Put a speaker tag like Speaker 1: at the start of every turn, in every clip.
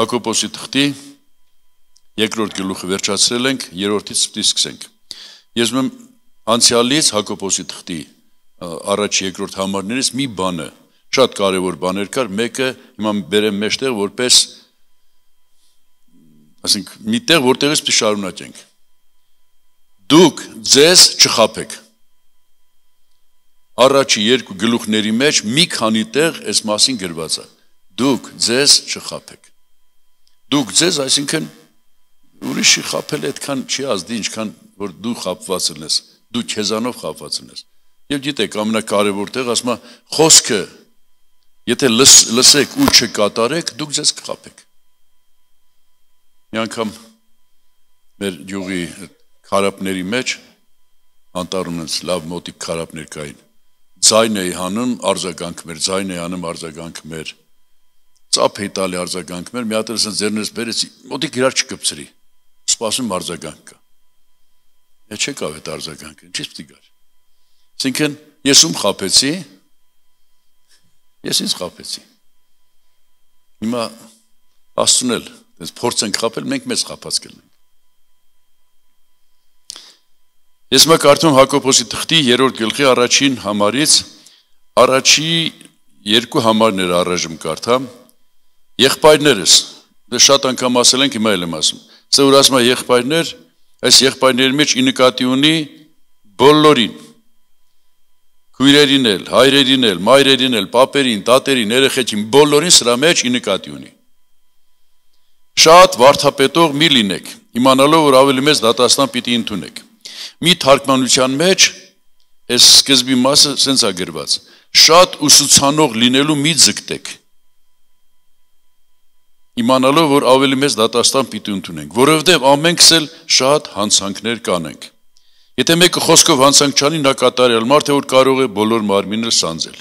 Speaker 1: Հակոբոսի թղթի երկրորդ գլուխը վերջացրել ենք, երրորդից պիտի սկսենք։ Ես մեմ անցյալից Հակոբոսի թղթի առաջ երկրորդ համարներից մի բանը, շատ կարևոր բաներ կար, մեկը հիմա բերեմ մեջտեղ որպես ասենք միտեղ որտեղից պիտի շարունակենք։ Դուք ձեզ չխափեք։ Առաջի երկու գլուխների մեջ մի քանի տեղ այս մասին գրված է։ Դուք ձեզ չխափեք։ Դուք ձեզ, այսինքն ուրիշի խապել այդքան չի ազդի, ինչքան որ դու խապված ես, դու քեզանով խապված ես։ Եվ գիտեք, ամենակարևոր տեղ ասում է խոսքը Եթե լս, լսեք ու չկատարեք, դուք ձեզ կխապեք։ Մի անգամ մեր յուղի քարապների մեջ անտառում ես լավ մոտիկ քարապներ կային։ Ձայն էի հանում, արձագանք մեր, ձայն էի հանում, արձագանք մեր ծափ է տալի արձագանքներ, մի հատ էլ ասեն ձերներս բերեցի, մոտիկ իրար չկպցրի։ Սպասում արձագանք կա։ Դա դե չեկավ այդ արձագանքը, ինչի՞ պիտի գար։ Այսինքն ես ում խափեցի, ես ինձ խափեցի։ Հիմա աստուն էլ, այս փորձ ենք խափել, մենք մեզ խափած կլինենք։ Ես մա կարդում Հակոբոսի թղթի 3-րդ գլխի առաջին համարից առաջի երկու համարներ առաջում կարդամ Եղբայրներս, դե շատ անգամ ասել ենք, հիմա էլ եմ ասում։ Սա որ ասում է եղբայրներ, այս եղբայրների մեջ ի նկատի ունի բոլորին։ Քույրերին էլ, հայրերին էլ, մայրերին էլ, paperin, տատերին, երեխեքին, բոլորին սրա մեջ ի նկատի ունի։ Շատ վարթապետող մի լինեք, իմանալով որ ավելի մեծ դատաստան պիտի ընդունեք։ Մի թարգմանության մեջ այս սկզբի մասը սենց է գրված. շատ ուսուցանող լինելու մի ձգտեք իմանալով, որ ավելի մեծ դատաստան պիտի ընդունենք, որովհետև ամենքս էլ շատ հանցանքներ կանենք։ Եթե մեկը խոսքով հանցանք չանի, նա կատարյալ մարդ է, որ կարող է բոլոր մարմինը սանձել։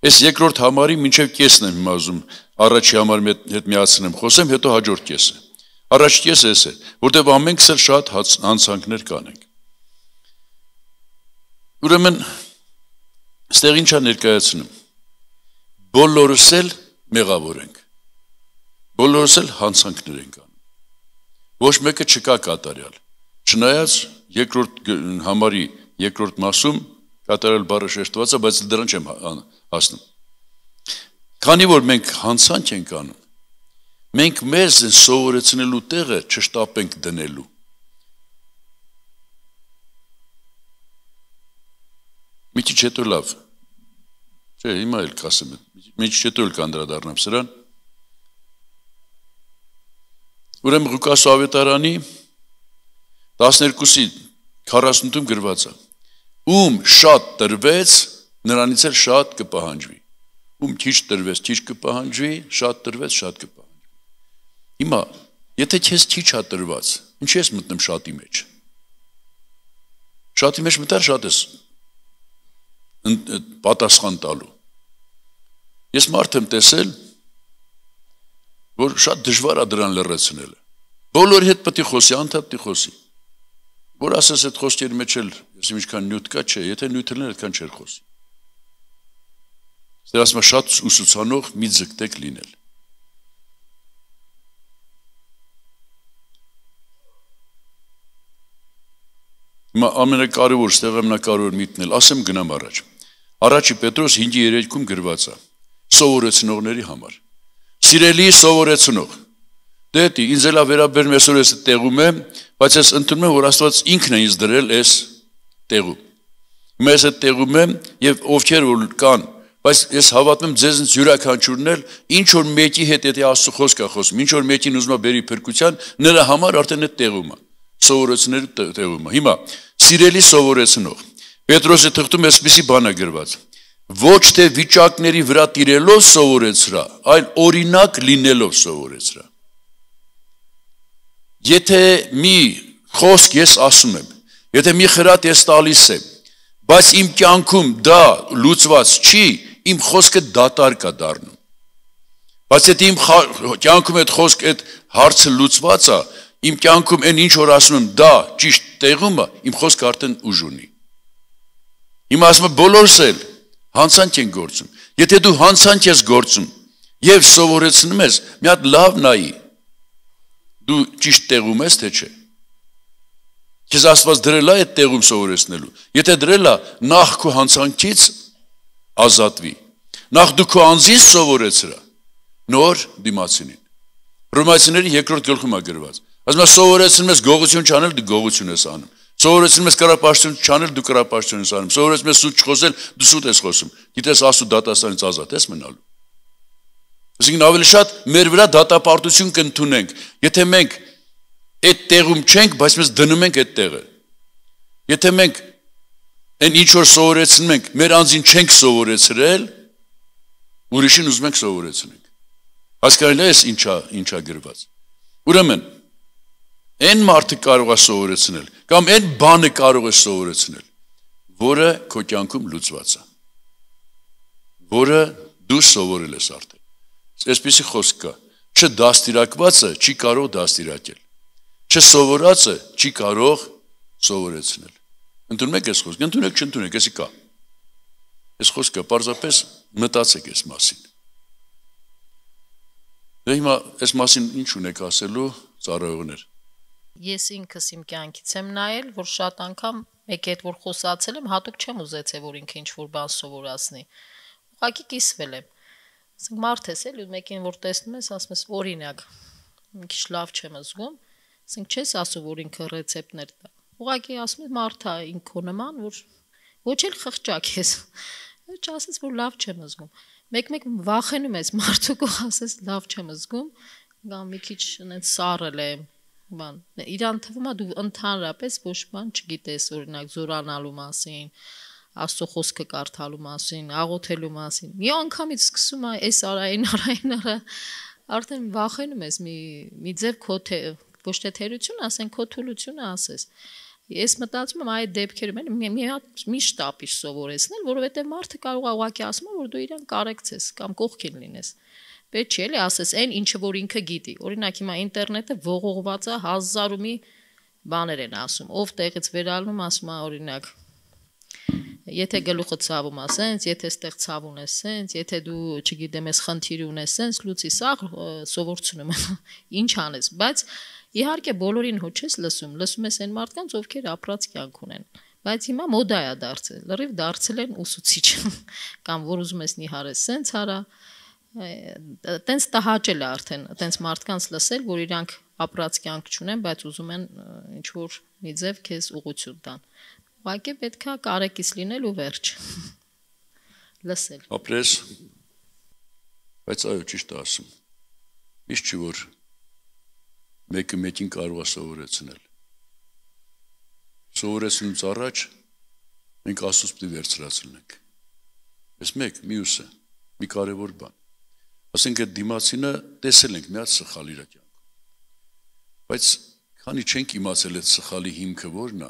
Speaker 1: Այս երկրորդ համարի մինչև կեսն եմ հիմա ուզում, առաջի համար հետ միացնեմ, խոսեմ, հետո հաջորդ կեսը։ Առաջ կեսը էս է, որտեվ ամենքս էլ շատ հանցանքներ կանենք։ Ուրեմն, ստեղ ինչա ներկայացնում։ Բոլորս էլ մեղավոր ենք։ Բոլորս էլ հանցանքներ ենք անում։ Ոչ մեկը չկա կատարյալ։ Չնայած երկրորդ համարի երկրորդ մասում կատարյալ բառը շեշտված է, բայց դրան չեմ հա-, հասնում։ Քանի որ մենք հանցանք ենք անում, մենք մեզ սովորեցնելու տեղը չշտապենք դնելու։ Միչի չետո լավ։ Չէ, հիմա էլ կասեմ։ Միչի չետո էլ կանդրադառնամ սրան։ Ուրեմն Ղուկաս ավետարանի 12-ի 48-ում գրված է. Ում շատ տրվեց, նրանից էլ շատ կպահանջվի։ Ում քիչ տրվեց, քիչ կպահանջվի, շատ տրվեց, շատ կպահանջվի։ Հիմա, եթե քեզ քիչ հա տրված, ինչի՞ ես մտնում շատի մեջ։ Շատի մեջ մտար շատ ես պատասխան տալու։ Ես մարդ եմ տեսել, որ շատ դժվար է դրան լրացնելը։ Բոլորի հետ պետք է խոսի, անթա պետք է խոսի։ Որ ասես այդ խոսքերի մեջ էլ, ես ինչքան նյութ կա, չէ, եթե նյութ լիներ, այդքան չէր խոսի։ Դրա ասում շատ ուսուցանող մի ձգտեք լինել։ Հիմա ամենակարևոր ստեղ ամենակարևոր միտքն էլ, ասեմ գնամ առաջ։ Առաջի Պետրոս 5:3-ում գրված է. սովորեցնողների համար Սիրելի սովորեցնող։ Դե դի ինձ էլա վերաբերում այսօր էս տեղում եմ, բայց ես ընդունում եմ, որ Աստված ինքն է ինձ դրել այս տեղում։ Մեզ այդ տեղում եմ եւ ովքեր որ կան, բայց ես հավատում եմ ձեզնից յուրաքանչյուրն էլ ինչ որ մեկի հետ եթե Աստծո խոսքա խոսում, ինչ որ մեկին ուզում է բերի փրկության, նրա համար արդեն այդ տեղում է։ Սովորեցնելու տեղում է։ Հիմա սիրելի սովորեցնող։ Պետրոսի թղթում էսպիսի բան է գրված ոչ թե վիճակների վրա տիրելով սովորեցրա, այլ օրինակ լինելով սովորեցրա։ Եթե մի խոսք ես ասում եմ, եթե մի խրատ ես տալիս եմ, բայց իմ կյանքում դա լուծված չի, իմ խոսքը դատարկ է դառնում։ Բայց եթե իմ կյանքում այդ խոսք այդ հարցը լուծված է, իմ կյանքում այն ինչ որ ասում եմ, դա ճիշտ տեղում է, իմ խոսքը արդեն ուժ ունի։ Հիմա ասում եմ բոլորս էլ հանցանք են գործում։ Եթե դու հանցանք ես գործում եւ սովորեցնում ես, մի հատ լավ նայի։ Դու ճիշտ տեղում ես թե չէ։ Քեզ Աստված դրել է այդ տեղում սովորեցնելու։ Եթե դրել է, նախ քո հանցանքից ազատվի։ Նախ դու քո անձին սովորեցրա նոր դիմացինին։ Ռոմացիների 2-րդ գլխում է գրված։ Ասում է սովորեցնում ես գողություն չանել, դու գողություն ես անում։ Սովորեցնում ես կարապաշտություն չանել, դու կարապաշտություն ես անում։ Սովորեցնում ես սուտ չխոսել, դու սուտ ես խոսում։ Գիտես ասու դատաստանից ազատ ես մնալու։ Այսինքն ավելի շատ մեր վրա դատապարտություն կընդունենք։ Եթե մենք այդ տեղում չենք, բայց մենք դնում ենք այդ տեղը։ Եթե մենք այն ինչ որ սովորեցնում ենք, մեր անձին չենք սովորեցրել, ուրիշին ուզում ենք սովորեցնենք։ Հասկանալի է ինչա, ինչա գրված։ Ուրեմն, Այն մարդը կարող է սովորեցնել կամ այն բանը կարող է սովորեցնել, որը քո կյանքում լուծված է։ Որը դու սովորել ես արդեն։ Այսպեսի խոսք կա. չդաստիարակվածը չի կարող դաստիարակել։ Չսովորածը չի կարող սովորեցնել։ Ընդունում եք այս խոսքը, ընդունեք, չընդունեք, էսի կա։ Այս խոսքը պարզապես մտածեք այս մասին։ Դե հիմա այս մասին ինչ ունեք ասելու ծառայողներ
Speaker 2: ես ինքս իմ կյանքից եմ նայել, որ շատ անգամ մեկ այդ որ խոսացել եմ, հատուկ չեմ ուզեցել, որ ինքը ինչ-որ բան սովորացնի։ Ուղղակի կիսվել եմ։ Ասենք մարդ ես էլ ու մեկին որ տեսնում ես, ասում ես օրինակ, մի քիչ լավ չեմ զգում, ասենք չես ասում, որ ինքը ռեցեպտներ տա։ Ուղղակի ասում ես մարդա ինքո նման, որ ոչ էլ խղճակ ես։ Ոչ ասես, որ լավ չեմ զգում։ Մեկ-մեկ վախենում ես մարդու կողասես լավ չեմ զգում, կամ մի քիչ այնպես սառել եմ բան։ Իրան թվում է դու ընդհանրապես ոչ բան չգիտես, օրինակ զորանալու մասին, աստծո խոսքը կարդալու մասին, աղոթելու մասին։ Մի անգամից սկսում է այս արային, արային, արա արդեն վախենում ես մի մի ձև քո թե ոչ թե թերություն, ասենք քո թուլությունը ասես։ Ես մտածում եմ այդ դեպքերում էլ մի հատ միշտ ապիշ սովորեցնել, որովհետև մարդը կարող է ուղակի ասում, որ դու իրան կարեկցես կամ կողքին լինես։ Ա Պետք չէ, էլի ասես, այն ինչը որ ինքը գիտի։ Օրինակ հիմա ինտերնետը ողողված է հազարումի բաներ են ասում։ Ով տեղից վերալնում ասում է օրինակ Եթե գլուխը ցավում է սենց, եթե ստեղ ցավ ունես սենց, եթե դու, չգիտեմ, ես խնդիր ունես սենց, լույսի սա սովորցնում եմ։ Ինչ անես, բայց իհարկե բոլորին հո չես լսում, լսում ես այն մարդկանց, ովքեր ապրած կյանք ունեն բայց հիմա մոդա է դարձել լրիվ դարձել են ուսուցիչ կամ որ ուզում ես նիհարես սենց արա տենց տհաճել է արդեն, տենց մարդկանց լսել, որ իրանք ապրած կյանք չունեն, բայց ուզում են ինչ որ մի ձև քեզ ուղղություն տան։ Ուղղակի պետքա կարեկից լինել ու վերջ։ Լսել։
Speaker 1: Ապրես։ Բայց այո, ճիշտ ասում։ Միշտ չի որ մեկը մեկին կարող է սովորեցնել։ Սովորեցնուց առաջ մենք Աստծո պետք է վերցրած լինենք։ Էս մեկ, մյուսը, մի կարևոր բան։ Ասենք այդ դիմացինը տեսել ենք միած սխալ իր կյանքում։ Բայց քանի չենք իմացել այդ սխալի հիմքը որն է,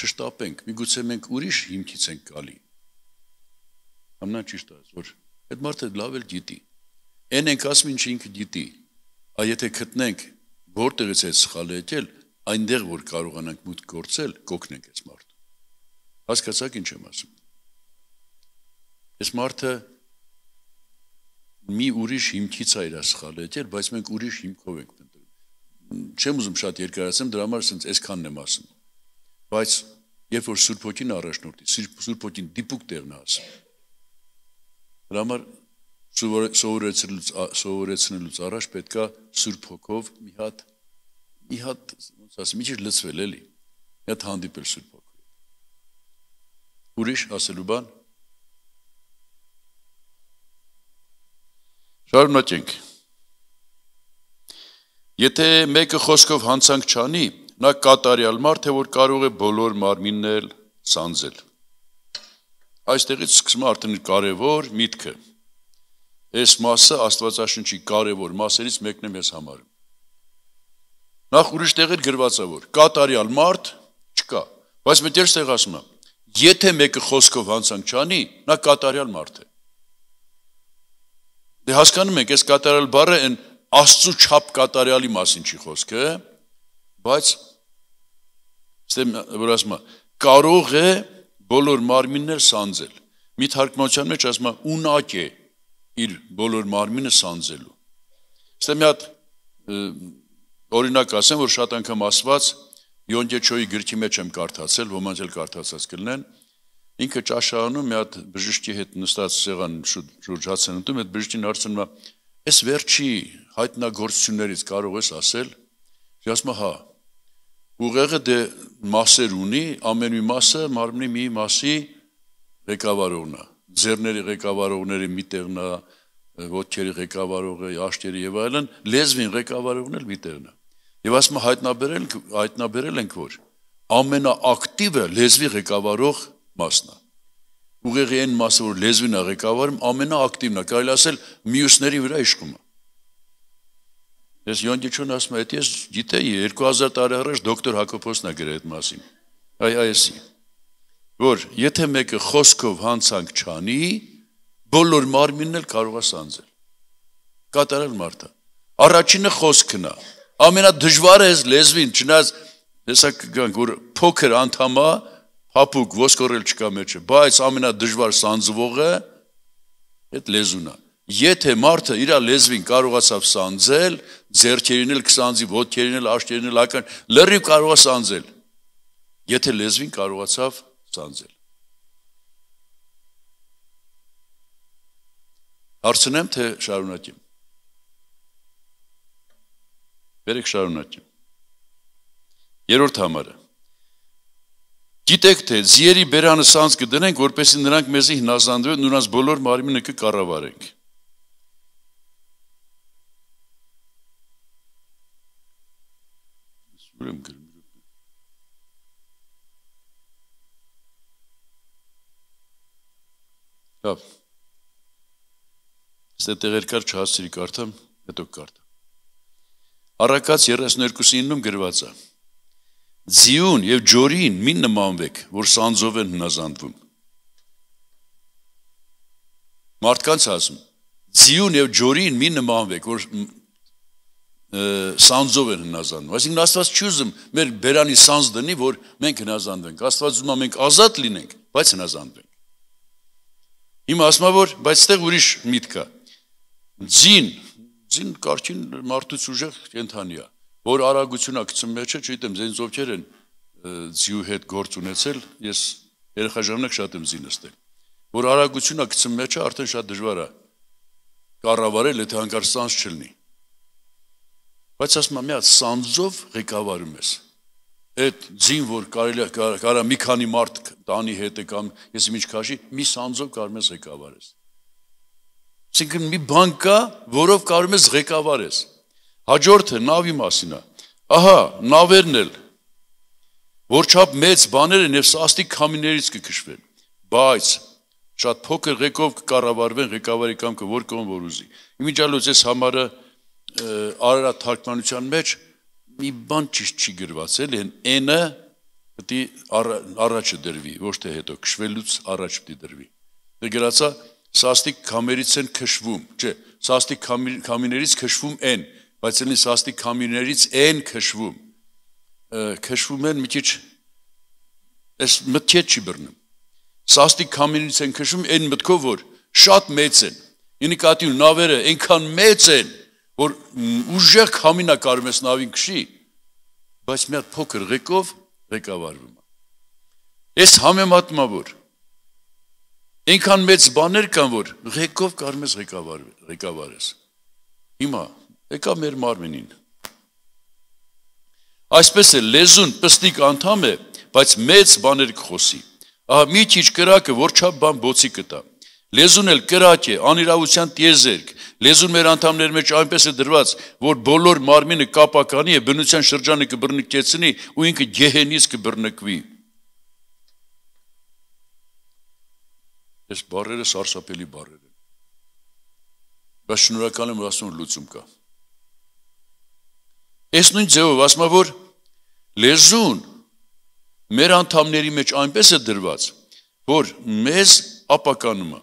Speaker 1: չշտապենք, միգուցե մենք ուրիշ հիմքից ենք գալի։ Ամնա ճիշտ է, որ այդ մարդը լավ էլ գիտի։ Էն ենք ասում ինչ ինքը գիտի։ Ա եթե գտնենք որտեղից է սխալը եկել, այնտեղ որ կարողանանք մուտք գործել, կօգնենք այս մարդուն։ Հասկացաք ինչ եմ ասում։ Այս մարդը մի ուրիշ հիմքից է իրաշխալել, բայց մենք ուրիշ հիմքով ենք տնտել։ Չեմ ուզում շատ երկարացեմ, դրա համար ասենց այսքանն եմ ասում։ Բայց երբ որ Սուրբ Օքին առաջնորդի, Սուրբ Օքին դիպուկ տեղն է ասում։ Դրա համար սովորեցնելուց սովորեցնելուց առաջ պետքա Սուրբ Օքով մի հատ մի հատ ոնց ասեմ, մի քիչ լծվել էլի։ Մի հատ հանդիպել Սուրբ Օքին։ Ուրիշ ասելու բան Շարունակենք։ Եթե մեկը խոսքով հանցանք չանի, նա կատարյալ մարդ է, որ կարող է բոլոր մարմիննել, սանձել։ Այստեղից սկսում արդեն կարևոր միտքը։ Այս մասը Աստվածաշնչի կարևոր մասերից մեկն է մեզ համար։ Նախ ուրիշ տեղ էր գրվածավոր, կատարյալ մարդ չկա, բայց մտերս տեղ ասում է, եթե մեկը խոսքով հանցանք չանի, նա կատարյալ մարդ է։ Դե հասկանում եք, այս կատարյալ բառը այն Աստծո չափ կատարյալի մասին չի խոսքը, բայց ստեմ որ ասում կարող է բոլոր մարմիններ սանձել։ Մի թարգմանության մեջ ասում է ունակ է իր բոլոր մարմինը սանձելու։ Ստե մի հատ օրինակ ասեմ, որ շատ անգամ ասված Յոնջեչոյի գրքի մեջ եմ կարդացել, ոմանց էլ կարդացած կլինեն, ինքը ճաշանում մի հատ բժշկի հետ նստած սեղան շուրջաց են ընդում, այդ բժշկին հարցնում է, «Էս վերջի հայտնագործություններից կարող ես ասել»։ Ասում է, հա։ Ուղեղը դե մասեր ունի, ամեն մի մասը մարմնի մի մասի ղեկավարողն է։ Ձեռների ղեկավարողների միտեղն է, ոտքերի ղեկավարողը, աշտերի եւ այլն, լեզվին ղեկավարողն էլ միտեղն է։ Եվ ասում հայտնաբերել հայտնաբերել ենք որ ամենաակտիվը լեզվի ղեկավարող մասն է։ Ուղեղի այն մասը, որ լեզվին է ղեկավարում, ամենաակտիվն է, կարելի ասել մյուսների վրա իշխում է։ Ես Յոնդիչուն ասում եմ, ես գիտեի 2000 տարի առաջ դոկտոր Հակոբոսն է գրել այդ մասին։ Այ այսի։ Որ եթե մեկը խոսքով հանցանք չանի, բոլոր մարմինն էլ կարող է սանձել։ Կատարել մարդը։ Առաջինը խոսքն է։ Ամենադժվարը էս լեզվին, չնայած հեսա կգանք, որ փոքր անդամա հապուկ ոսկորել չկա մեջը, բայց ամենադժվար սանձվողը այդ լեզուն է։ Եթե մարդը իր լեզվին կարողացավ սանձել, ձերքերին էլ կսանձի, ոտքերին էլ, աշտերին էլ, ական լրիվ կարողա սանձել։ Եթե լեզվին կարողացավ սանձել։ Հարցնեմ թե շարունակեմ։ Բերեք շարունակեմ։ Երրորդ համարը Գիտեք թե զիերի բերանը սանց կդնենք, որպեսզի նրանք մեզի հնազանդվեն, նրանց բոլոր մարմինը կկառավարենք։ Ուրեմն գրում Լավ։ Ստեղ դե երկար չհասցրի կարդամ, հետո կարդամ։ Առակաց 32-ին գրված է ձիուն եւ ջորին մին նմանվեք, որ սանձով են հնազանդվում։ Մարդկանց ասում, ձիուն եւ ջորին մի նմանվեք, որ սանձով են հնազանդվում։ Այսինքն Աստված չի ուզում մեր բերանի սանձ դնի, որ մենք հնազանդվենք։ Աստված ուզում է մենք ազատ լինենք, բայց հնազանդվենք։ Հիմա ասում եմ որ, բայց այդտեղ ուրիշ միտք կա։ Ձին, ձին կարճին մարդուց ուժեղ կենթանիա որ արագությունակցության մեջ է, չգիտեմ, ձեզ ովքեր են ձյու հետ գործ ունեցել, ես երեխա ժամանակ շատ եմ զի նստել, որ արագությունակցության մեջ է արդեն շատ դժվար է կառավարել, եթե հանկարծ սանս չլինի։ Բայց ասում եմ, միած սանձով ղեկավարում ես այդ ձին, որ կարելի կարա մի քանի մարդ տանի հետ է կամ ես ինչ քաշի, մի սանձով կարող ես ղեկավարես։ Այսինքն մի բան կա, որով կարող ես ղեկավարես։ Հաջորդը նավի մասին է։ Ահա, նավերն էլ որչափ մեծ բաներ են եւ սաստիկ քամիներից կքշվեն։ Բայց շատ փոքր ղեկով կկառավարվեն ղեկավարի կամքը որ կողմ որ ուզի։ Իմիջալուց այս համարը Արարատ թարգմանության մեջ մի բան ճիշտ չի գրված, էլի n-ը պետք է առաջը դրվի, ոչ թե հետո քշվելուց առաջ պետք է դրվի։ Դե գրածա սաստիկ քամերից են քշվում, չէ, սաստիկ քամիներից քշվում են, բայց այնիս հաստի կամյուներից են քշվում, քշվում են մի քիչ այս մտքեր չի բռնում։ Սաստի կամյուներից են քշվում այն մտքով, որ շատ մեծ են։ Ինիկատի ու նավերը այնքան մեծ են, որ ուժեղ կամինա կարում ես նավին քշի, բայց մի հատ փոքր ղեկով ղեկավարվում է։ Այս համեմատմավոր այնքան մեծ բաներ կան, որ ղեկով կարում ես ղեկավար ղեկավարես։ Հիմա եկա մեր մարմինին։ Այսպես է լեզուն պստիկ անդամ է, բայց մեծ բաներ կխոսի։ Ահա մի քիչ կրակը որչափ բան բոցի կտա։ Լեզուն էլ կրակ է, անիրավության տիեզերք։ Լեզուն մեր անդամների մեջ այնպես է դրված, որ բոլոր մարմինը կապականի է, բնության շրջանը կբռնկեցնի ու ինքը գեհենից կբռնկվի։ Այս բարերը սարսափելի բարեր են։ Բայց շնորհակալ եմ ասում լուծում կա։ Այս նույն ձևով ասում եմ որ լեզուն մեր անդամների մեջ այնպես է դրված, որ մեզ ապականում է։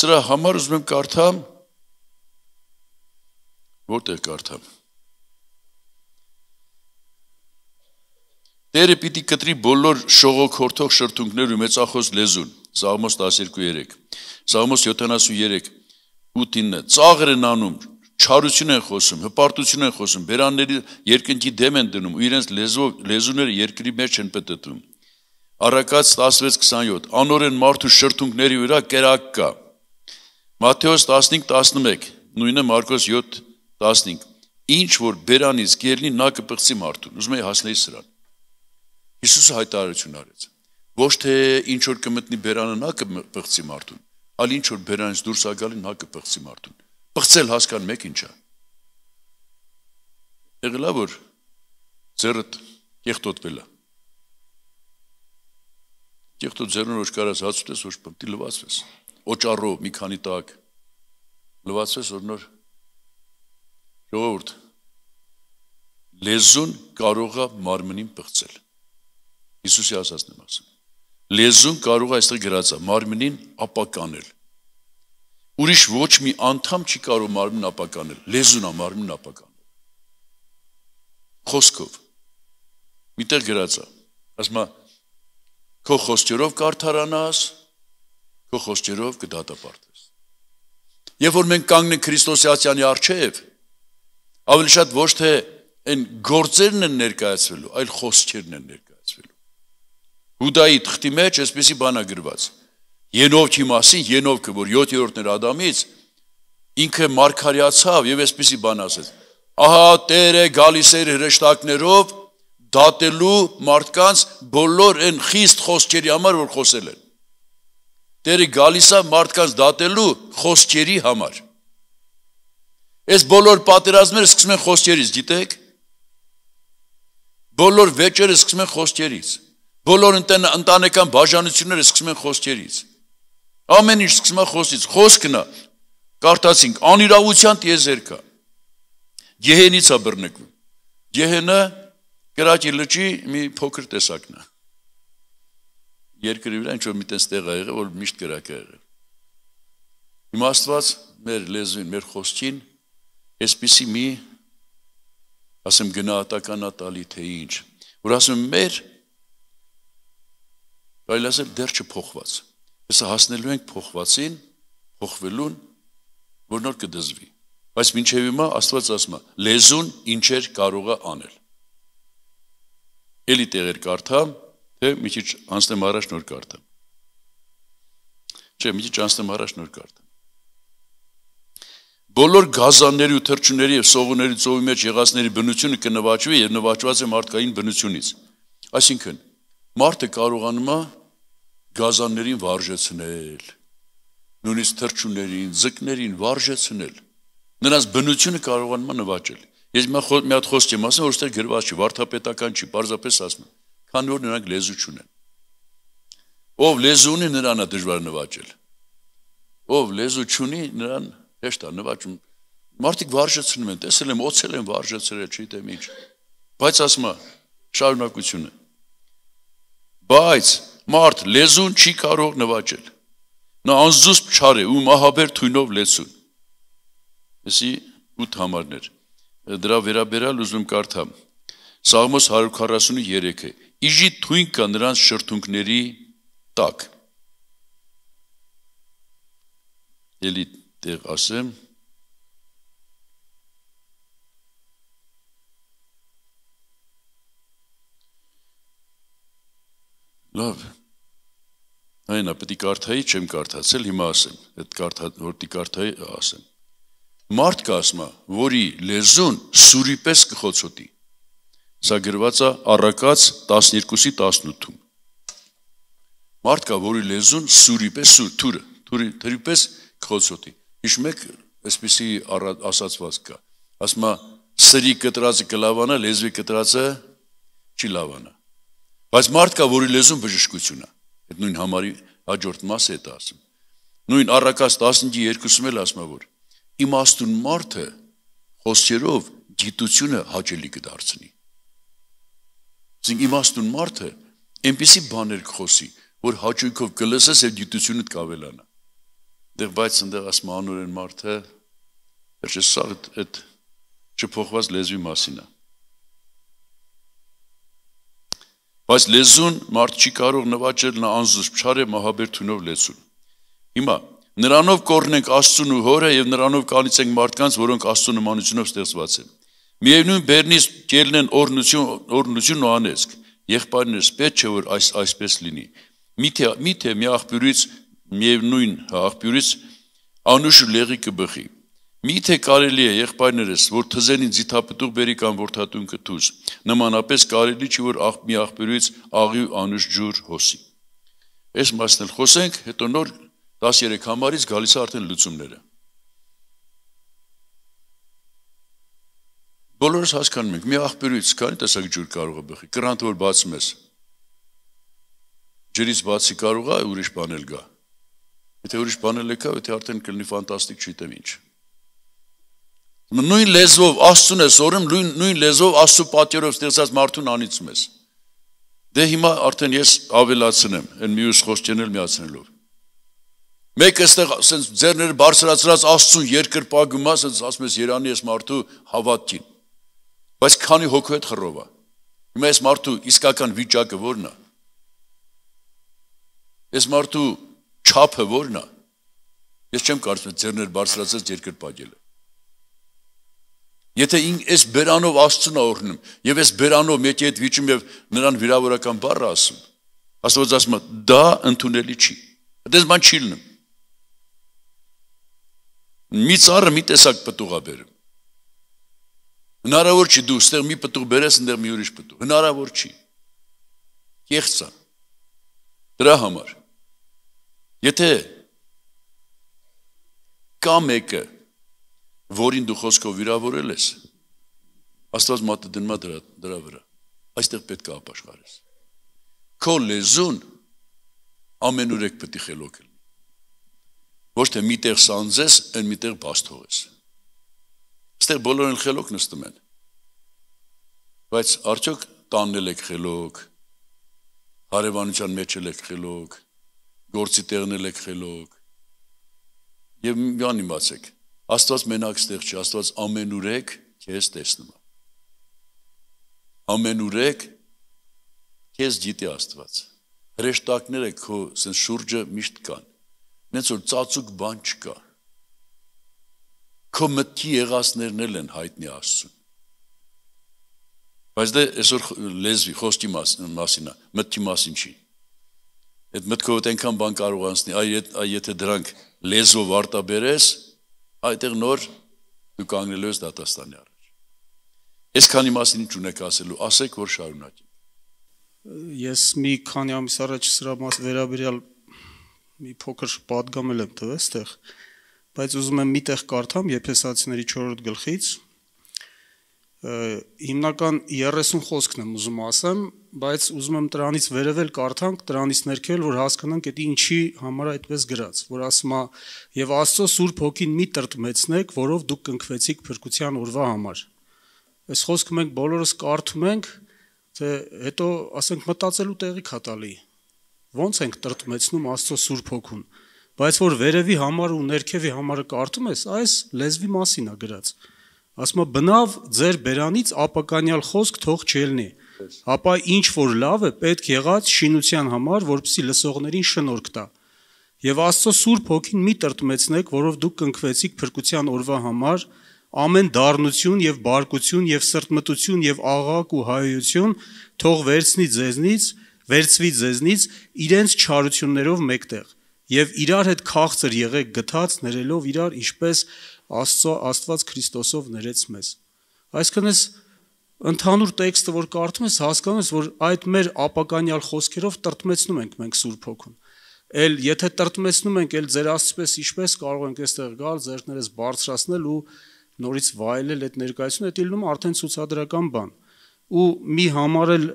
Speaker 1: Սրա համար ուզում եմ կարդամ որտեղ կարդամ։ Տերը պիտի կտրի բոլոր շողոք հորթող շրթունքներ ու մեծախոս լեզուն։ Սաղմոս 12:3։ Սաղմոս 73:8-9։ Ծաղրն անում չարություն են խոսում, հպարտություն են խոսում, բերանների երկնքի դեմ են դնում ու իրենց լեզվով լեզուները երկրի մեջ են պատտում։ Առակաց 16:27 Անորեն մարդու շրթունքների վրա կերակ կա։ Մատթեոս 15:11 նույնը Մարկոս 7:15 Ինչ որ բերանից գերնի նա կպղծի մարդուն։ Ուզում եի հասնել սրան։ Հիսուսը հայտարարություն արեց։ Ոչ թե ինչ որ կմտնի բերանը նա կպղծի մարդուն, այլ ինչ որ բերանից դուրս ա գալին նա կպղծի մարդուն բղծել հասկան մեկ ինչա։ Եղելա որ ձեռդ եղտոտվել է։ Եղտոտ ձեռնը ոչ կարաս հացուտես, ոչ պմտի լվացվես։ Ոճառով մի քանի տակ լվացվես որ նոր ժողովուրդ լեզուն կարող է մարմնին բղծել։ Հիսուսի ասածն եմ ասում։ Լեզուն կարող է այստեղ գրած է մարմնին ապականել։ Ուրիշ ոչ մի անդամ չի կարող մարմին ապականել, լեզուն է մարմին ապականել։ Խոսքով։ Միտեղ գրած է։ Ասում է քո խոսքերով կարթարանաս, քո խոսքերով կդատապարտես։ Երբ որ մենք կանգնենք Քրիստոսի ացյանի առջև, ավելի շատ ոչ թե այն գործերն են ներկայացվելու, այլ խոսքերն են ներկայացվելու։ Հուդայի թղթի մեջ այսպեսի բան է գրված. Ենովքի մասին, Ենովքը, որ 7-րդն էր Ադամից, ինքը մարգարեացավ եւ այսպեսի բան ասեց. Ահա Տերը գալիս էր հրեշտակներով դատելու մարդկանց բոլոր այն խիստ խոսքերի համար, որ խոսել են։ Տերը գալիս է մարդկանց դատելու խոսքերի համար։ Այս բոլոր պատերազմները սկսվում են խոսքերից, գիտեք։ Բոլոր վեճերը սկսվում են խոսքերից։ Բոլոր ընտանեկան բաժանությունները սկսվում են խոսքերից։ Ամեն ինչ սկսում է խոսից։ Խոսքն է կարդացինք անիրավության տիեզերքը։ Գեհենից է բռնկվում։ Գեհենը գրաճի լճի մի փոքր տեսակն է։ Երկրի վրա ինչ որ մի տես տեղ է եղել, որ միշտ գրակ է եղել։ Հիմա Աստված մեր լեզվին, մեր խոսքին այսպիսի մի ասեմ գնահատականա տալի թե ինչ, որ ասում մեր այլ ասեմ դեռ չփոխված հեսա հասնելու ենք փոխվածին, փոխվելուն, որ նոր կդզվի։ Բայց մինչև հիմա Աստված ասում է, լեզուն ինչեր կարող է անել։ Էլի տեղեր կարդա, թե մի քիչ անցնեմ առաջ նոր կարդա։ Չէ, մի քիչ անցնեմ առաջ նոր կարդա։ Բոլոր գազանների ու թրջունների եւ սողուների ծովի մեջ եղածների բնությունը կնվաճվի եւ նվաճված է մարդկային բնությունից։ Այսինքն, մարդը կարողանում է գազաններին վարժեցնել, նույնիսկ թրջուններին, ձկներին վարժեցնել, նրանց բնությունը կարողանման նվաճել։ Ես մի հատ մի հատ խոսք եմ ասում, որստեղ գրված չի, վարդապետական չի, պարզապես ասում եմ, քանի որ նրանք լեզու չունեն։ Ով լեզու ունի, նրան է դժվար նվաճել։ Ով լեզու չունի, նրան հեշտ է նվաճում։ Մարդիկ վարժեցնում են, տեսել եմ, ոցել են վարժեցրել, չգիտեմ ինչ։ Բայց ասում եմ, շարունակությունը։ Բայց մարդ լեզուն չի կարող նվաճել։ Նա անզուսպ չար է ու մահաբեր թույնով լեցուն։ Էսի 8 համարներ։ Դրա վերաբերալ ուզում կարդամ։ Սաղմոս 143-ը։ Իժի թույն կա նրանց շրթունքների տակ։ Ելի տեղ ասեմ, Լավ, Այնա պետք է կարդայի, չեմ կարդացել, հիմա ասեմ, այդ կարդա որտի կարդայի ասեմ։ Մարդ կազմա, որի լեզուն սուրի պես կխոցոտի։ Սա գրված է Առակաց 12-ի 18-ում։ Մարդ կա, որի լեզուն սուրի պես սուր, թուրը, թուրի, թուրի պես կխոցոտի։ Իշմ եք այսպիսի ասացված կա։ Ասում է սրի կտրածը կլավանա, լեզվի կտրածը չի լավանա։ Բայց մարդ կա, որի լեզուն բժշկություն է Այդ նույն համարի հաջորդ մասը է դա ասում։ Նույն առակաց 15-ի 2-ում էլ ասում է որ իմաստուն մարդը խոսքերով գիտությունը հաճելի կդարձնի։ Իսկ իմաստուն մարդը այնպիսի բաներ կխոսի, որ հաճույքով կլսես եւ գիտությունդ կավելանա։ Դեռ բայց այնտեղ ասմանորեն մարդը վերջը սա այդ չփոխված լեզվի մասին է։ Բայց լեզուն մարդ չի կարող նվաճել նա անզուսպ չար է մահաբերթունով լեզուն։ Հիմա նրանով կորնենք Աստծուն ու հորը եւ նրանով կանիցենք մարդկանց, որոնք Աստծո նմանությունով ստեղծված են։ Միևնույն բեռնից կելնեն օրնություն, օրնություն ու անեսք։ Եղբայրներս պետք չէ որ այս այսպես լինի։ Միթե միթե մի աղբյուրից միևնույն աղբյուրից անուշ լեղի կբխի։ Միթե կարելի է եղբայրներս, որ թզենին ձիթապտուղ բերի կամ որդատուն կտուզ, նմանապես կարելի չի, որ աղ, մի աղբերույց աղի ու անուշ ջուր հոսի։ Այս մասն էլ խոսենք, հետո նոր 13 համարից գալիս է արդեն լուծումները։ Բոլորս հասկանում ենք, մի աղբերույց քանի տեսակ ջուր կարող է բխի, կրանտ որ բացում ես։ Ջրից բացի կարող է ուրիշ բան էլ գա։ Եթե ուրիշ բան էլ եկա, եթե արդեն կլինի ֆանտաստիկ չիտեմ ինչ նույն լեզվով Աստծուն ես օրում, նույն նույն լեզվով Աստծո պատիերով ստեղծած մարդուն անիծում ես։ Դե հիմա արդեն ես ավելացնեմ, այն մյուս խոսքերն էլ միացնելով։ Մեկը էստեղ ասենց ձեռները բարձրացրած Աստծուն երկրպագում, ասենց ասում ես Երանի ես մարդու հավատքին։ Բայց քանի հոգու հետ խռովա։ Հիմա ես մարդու իսկական վիճակը ո՞րն է։ Ես մարդու չափը ո՞րն է։ Ես չեմ կարծում ձեռներ բարձրացած երկրպագելը։ Եթե ինքս բերանով Աստծուն օրհնում եւ ես բերանով մեջի հետ վիճում եւ նրան վիրավորական բառը ասում, Աստված ասում է՝ դա ընդունելի չի։ Այդպես բան չի լինում։ Մի ծառը մի տեսակ պտուղա բերում։ Հնարավոր չի դու ստեղ մի պտուղ բերես, ընդեղ մի ուրիշ պտուղ։ Հնարավոր չի։ Կեղծա։ Դրա համար։ Եթե կա մեկը որին դու խոսքով վիրավորել ես, Աստված մատը դնումա դրա դրա վրա։ Այստեղ պետք է ապաշխարես։ Քո լեզուն ամենուրեք պետք է խելոք լինի։ Ոչ թե միտեղ սանձես, այն միտեղ բաց թողես։ Այստեղ բոլորն խելոք նստում են։ Բայց արդյոք տաննել եք խելոք, հարևանության մեջ եք խելոք, գործի տեղնել եք խելոք։ Եվ մի բան իմացեք, Աստված մենակ ստեղ չի, Աստված ամենուրեք քեզ տեսնում է։ Ամենուրեք քեզ դիտի Աստված։ Հրեշտակները քո սեն շուրջը միշտ կան։ Նենց որ ծածուկ բան չկա։ Քո մտքի եղածներն էլ են հայտնի Աստծուն։ Բայց դե այսօր լեզվի խոսքի մասին է, մտքի մասին չի։ Այդ մտքով այնքան բան կարող անցնի, այ եթե դրանք լեզվով արտաբերես, այդտեղ նոր դու կանգնելու ես դատաստանի առաջ։ Ես քանի մասին ինչ ունեք ասելու, ասեք որ շարունակի։
Speaker 3: Ես մի քանի ամիս առաջ սրա մաս վերաբերյալ մի փոքր պատգամել եմ տվել այստեղ, բայց ուզում եմ միտեղ կարդամ Եփեսացիների 4-րդ գլխից, հիմնական 30 խոսքն եմ ուզում ասեմ, բայց ուզում եմ դրանից վերևել կարդանք, դրանից ներքել, որ հասկանանք դա ինչի համար այդպես գրած, որ ասում է եւ Աստծո Սուրբ Հոգին մի տրտմեցնեք, որով դուք կընկվեցիք փրկության օրվա համար։ Այս խոսքը մենք բոլորս կարդում ենք, թե հետո ասենք մտածելու տեղի կա տալի։ Ոնց ենք տրտմեցնում Աստծո Սուրբ Հոգուն։ Բայց որ վերևի համար ու ներքևի համարը կարդում ես, այս լեզվի մասին է գրած ասում է բնավ ձեր բերանից ապականյալ խոսք թող չելնի ապա ինչ որ լավ է պետք եղած շինության համար որպեսի լսողներին շնորհք տա եւ աստծո սուրբ հոգին մի տրտմեցնեք որով դուք կնքվեցիք փրկության օրվա համար ամեն դառնություն եւ բարկություն եւ սրտմտություն եւ աղակ ու հայություն թող վերցնի ձեզնից վերցվի ձեզնից իրենց չարություններով մեկտեղ եւ իրար հետ քաղցր եղեք գտած ներելով իրար ինչպես Աստծո Աստված Քրիստոսով ներեց մեզ։ Այսինքն էս ընդհանուր տեքստը, որ կարդում ես, հասկանում ես, որ այդ մեր ապականյալ խոսքերով տրտմեցնում ենք մենք Սուրբ Հոգուն։ Էլ եթե տրտմեցնում ենք, էլ ձեր Աստծպես ինչպես կարող ենք այստեղ գալ, ձերներս բարձրացնել ու նորից վայելել այդ ներկայությունը, դա լինում արդեն ցուցադրական բան։ Ու մի համարել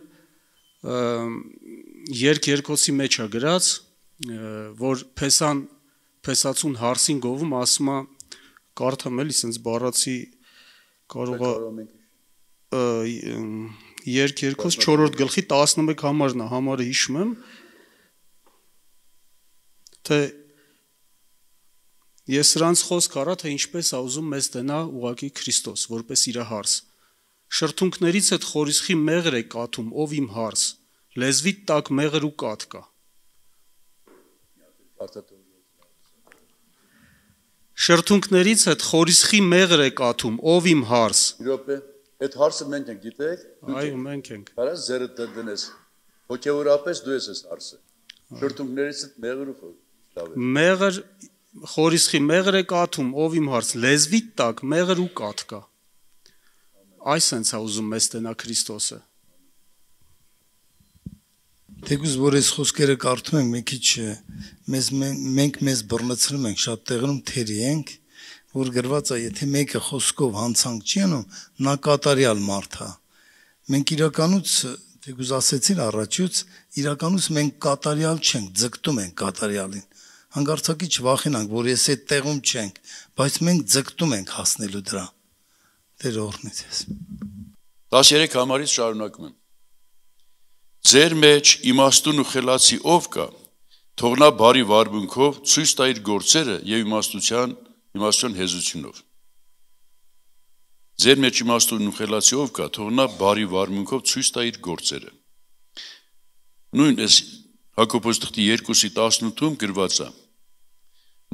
Speaker 3: երկ երկոցի մեջ է գրած, որ Փեսան Փեսացուն հարսին գովում ասում է կարդամ էլի սենց բառացի կարողա երկ երկոս 4-րդ գլխի 11 համարն է, համարը հիշում եմ, թե ես սրանց խոսք արա, թե ինչպես ա ուզում մեզ դնա ուղակի Քրիստոս, որպես իր հարս։ Շրթունքներից այդ խորիսխի մեղր է կաթում, ով իմ հարս։ Լեզվի տակ մեղր ու կաթ կա։ Արտատու Շրթունքներից հետ խորիսխի մեղր է կաթում, ով իմ հարս։
Speaker 1: Իրոպե, այդ հարսը մենք ենք, գիտեք։ Այո, մենք ենք։ Կարա զերը դնես։ Հոգեորապես դու ես այս հարսը։ Շրթունքներից հետ մեղր ու խոր։
Speaker 3: Մեղր խորիսխի մեղր է կաթում, ով իմ հարս։ Լեզվիդ տակ մեղր ու կաթ կա։ Այս ենց է ուզում մեզ տենա Քրիստոսը։
Speaker 4: Թեգուզ որ այս խոսքերը կարդում ենք, մի քիչ մեզ մենք մեզ բռնցնում ենք, շատ տեղերում թերի ենք, որ գրված է, եթե մեկը խոսքով հանցանք չի անում, նա կատարյալ մարդ է։ Մենք իրականուց Թեգուզ ասեցին առաջուց, իրականուց մենք կատարյալ չենք, ձգտում ենք կատարյալին հանգարցակի չվախենանք, որ ես այդ տեղում չենք, բայց մենք ձգտում ենք հասնելու դրա։ Տեր օրհնի ձեզ։
Speaker 1: 13 համարից շարունակում եմ։ Ձեր մեջ իմաստուն ու խելացի ով կա, թող նա բարի վարմունքով ցույց տա իր գործերը եւ իմաստության, իմաստության հեզությունով։ Ձեր մեջ իմաստուն ու խելացի ով կա, թող նա բարի վարմունքով ցույց տա իր գործերը։ Նույն էս Հակոբոս թղթի 2-ի 18-ում գրված է.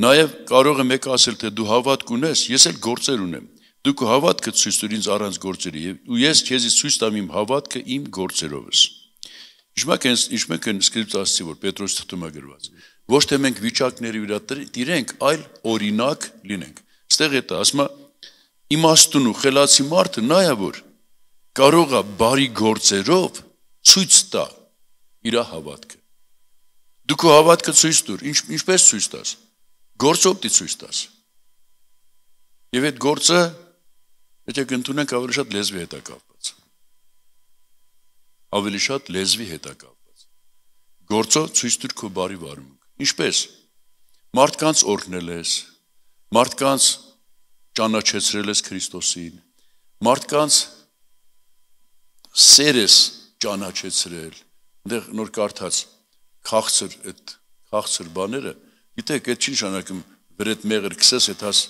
Speaker 1: Նաև կարող է մեկ ասել, թե դու հավատք ունես, ես էլ գործեր ունեմ։ Դու քո հավատքը ցույց տուր ինձ առանց գործերի եւ ու ես քեզի ցույց տամ իմ հավատքը իմ գործերովս։ Ինչմա կենս ինչմեն կեն սկրիպտացի որ Պետրոս թղթում է գրված։ Ոչ թե մենք վիճակների վրա տիրենք, այլ օրինակ լինենք։ Ստեղ է դա, ասма իմաստուն ու խելացի մարդը նա է որ կարող է բարի գործերով ցույց տա իր հավատքը։ Դու քո հավատքը ցույց տուր, ինչ ինչպես ցույց տաս։ Գործով դի ցույց տաս։ Եվ այդ գործը եթե կընդունենք ավելի շատ լեզվի հետակավ ավելի շատ լեզվի հետ է կապված։ Գործը ցույց տուր քո բարի վարմունք։ Ինչպես մարդկանց օրհնել ես, մարդկանց ճանաչեցրել ես Քրիստոսին, մարդկանց սերես ճանաչեցրել։ Այնտեղ դե, նոր կարդաց քաղցր այդ քաղցր բաները, գիտեք, այդ չի նշանակում վրետ մեղր քսես, այդ հաս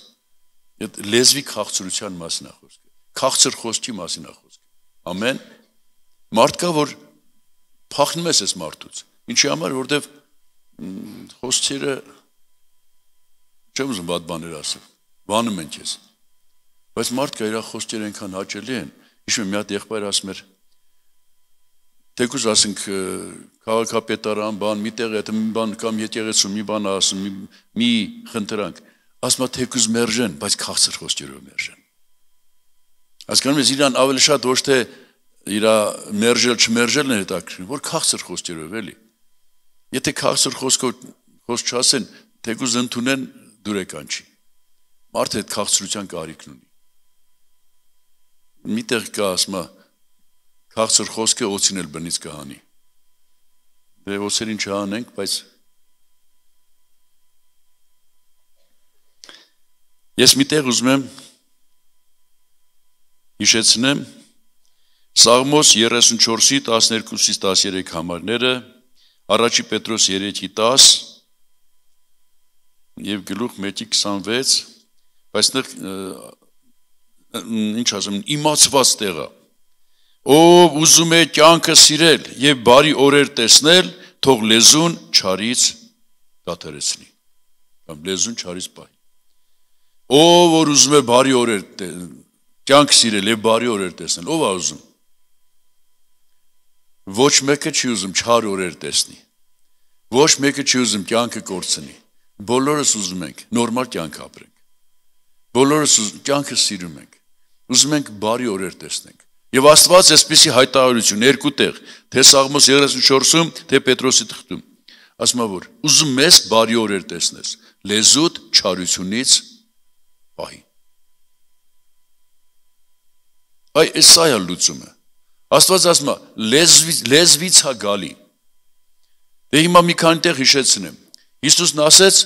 Speaker 1: այդ լեզվի քաղցրության մասն է խոսքը։ Քաղցր խոսքի մասին է խոսքը։ Ամեն Մարդ կա, որ փախնում ես այս մարդուց։ Ինչի համար, որտեվ խոսքերը չեմ ուզում բադ բաներ ասել։ Բանում են քեզ։ Բայց մարդ կա, իր խոսքերը այնքան հաճելի են։ Հիշում եմ մի հատ եղբայր ասում էր, թեկուզ «Դե ասենք քաղաքապետարան բան միտեղ եթե մի բան կամ եկեղեցու մի բան ասում մի, մի խնդրանք ասма թեկուզ մերժեն բայց քաղցր խոսքերով մերժեն հասկանում ես իրան ավելի շատ ոչ թե իր մերժել չմերժելն է հետաքրքրին, որ քաղցր խոսքերով էլի։ Եթե քաղցր խոսքով խոսք չասեն, թեկուզ ընդունեն դուրեկան չի։ Մարդը այդ քաղցրության կարիքն ունի։ Միտեղ կա ասма քաղցր խոսքը օծին էլ բնից կհանի։ Դե ոսերին չհանենք, բայց Ես միտեղ ուզում եմ հիշեցնեմ Սաղմոս 34-ի 12-ից 13 համարները, առաջի Պետրոս 3-ի 10 եւ գլուխ 1-ի 26, բայց նա ինչ ասեմ, իմացված տեղը։ Ով ուզում է կյանքը սիրել եւ բարի օրեր տեսնել, թող լեզուն չարից կատարեցնի։ Կամ լեզուն չարից բայ։ Ով որ ուզում է բարի օրեր կյանք սիրել եւ բարի օրեր տեսնել, ով է ուզում Ոչ մեկը չի ուզում չար օրեր տեսնի։ Ոչ մեկը չի ուզում կյանքը կորցնի։ Բոլորս ուզում ենք նորմալ կյանք ապրենք։ Բոլորս կյանքը սիրում ենք։ Ուզում ենք բարի օրեր տեսնենք։ Եվ Աստված այսպեսի հայտարարություն երկու տեղ, թե Սաղմոս 34-ում, թե Պետրոսի թղթում։ Ասում է որ ուզում ես բարի օրեր տեսնես, լեզուդ չարությունից պահի։ Այ էսայա լուծումը Աստված ասում է լեզվից լեզվից է գալի։ Դե հիմա մի քանի տեղ հիշեցնեմ։ Հիսուսն ասեց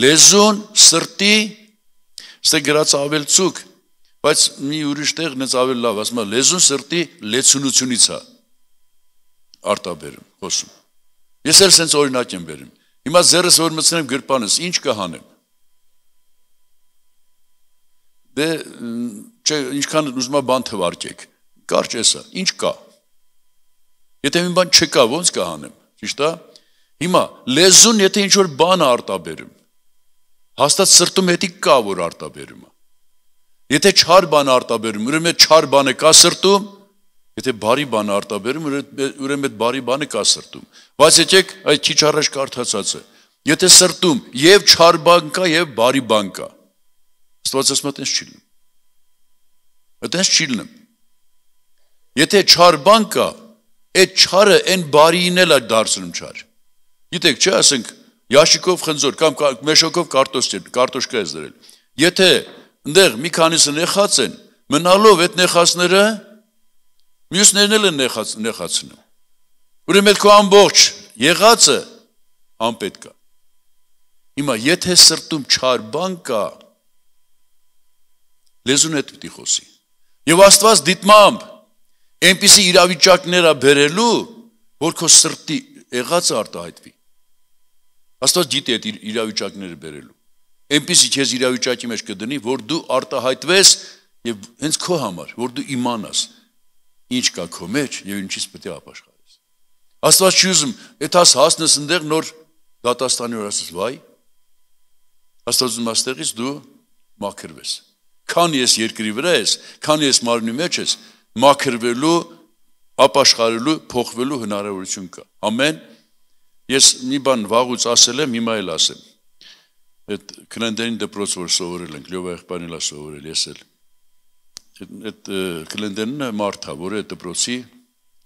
Speaker 1: լեզուն սրտի ստե «Դե գրած ավել ցուկ, բայց մի ուրիշ տեղ նենց ավել լավ, ասում է լեզուն սրտի լեցունությունից է արտաբերում, խոսում։ Ես էլ սենց օրինակ եմ բերում։ Հիմա ձերս որ մտցնեմ գրպանս, ինչ կհանեմ։ Դե չէ, ինչքան ուզում եմ բան թվարկեք Կարճ էսա, ինչ կա։ Եթե մի բան չկա, ո՞նց կհանեմ։ Ճիշտ է։ Հիմա լեզուն եթե ինչ որ բան արտաբերում, հաստատ սրտում հետի կա որ արտաբերում է։ Եթե չար բան արտաբերում, ուրեմն չար բանը կա սրտում, եթե բարի բան արտաբերում, ուրեմն այդ բարի բանը կա սրտում։ Բայց եկեք այդ քիչ առաջ կարդացածը։ Եթե սրտում եւ չար բան կա եւ բարի բան կա, Աստված ասում է, այտենց չի լինում։ Այտենց չի լինում։ Եթե չար բան կա, այդ չարը այն բարիին էլ է դարձնում չար։ Գիտեք, չէ, ասենք Յաշիկով խնձոր կամ մեշոկով կարտոս չէ, կարտոշկա է զրել։ Եթե այնտեղ մի քանիսը նեխած են, մնալով այդ նեխածները մյուսներն էլ են նեխած նեխացնում։ Ուրեմն այդ քո ամբողջ եղածը անպետք է։ Հիմա եթե սրտում չար բան կա, լեզուն հետ պիտի խոսի։ Եվ Աստված դիտմամբ այնպիսի իրավիճակներ ա բերելու, որ քո սրտի եղածը արտահայտվի։ Աստված գիտի այդ իրավիճակները բերելու։ Այնպիսի քեզ իրավիճակի մեջ կդնի, որ դու արտահայտվես եւ հենց քո համար, որ դու իմանաս ինչ կա քո մեջ եւ ինչից պետք է ապաշխարես։ Աստված չի ուզում, եթե հասնես այնտեղ նոր դատաստանի որ ասես, վայ, Աստված ուզում աստեղից դու մաքրվես։ Քան ես երկրի վրա ես, քան ես մարմնի մեջ ես, ես մաքրվելու, ապաշխարելու, փոխվելու հնարավորություն կա։ Ամեն ես մի բան վաղուց ասել եմ, հիմա էլ ասեմ։ Այդ քննդերին դպրոց որ սովորել ենք, Լյովա եղբայրն էլա սովորել, ես էլ։ Այդ քննդերն մարդա, որը դպրոցի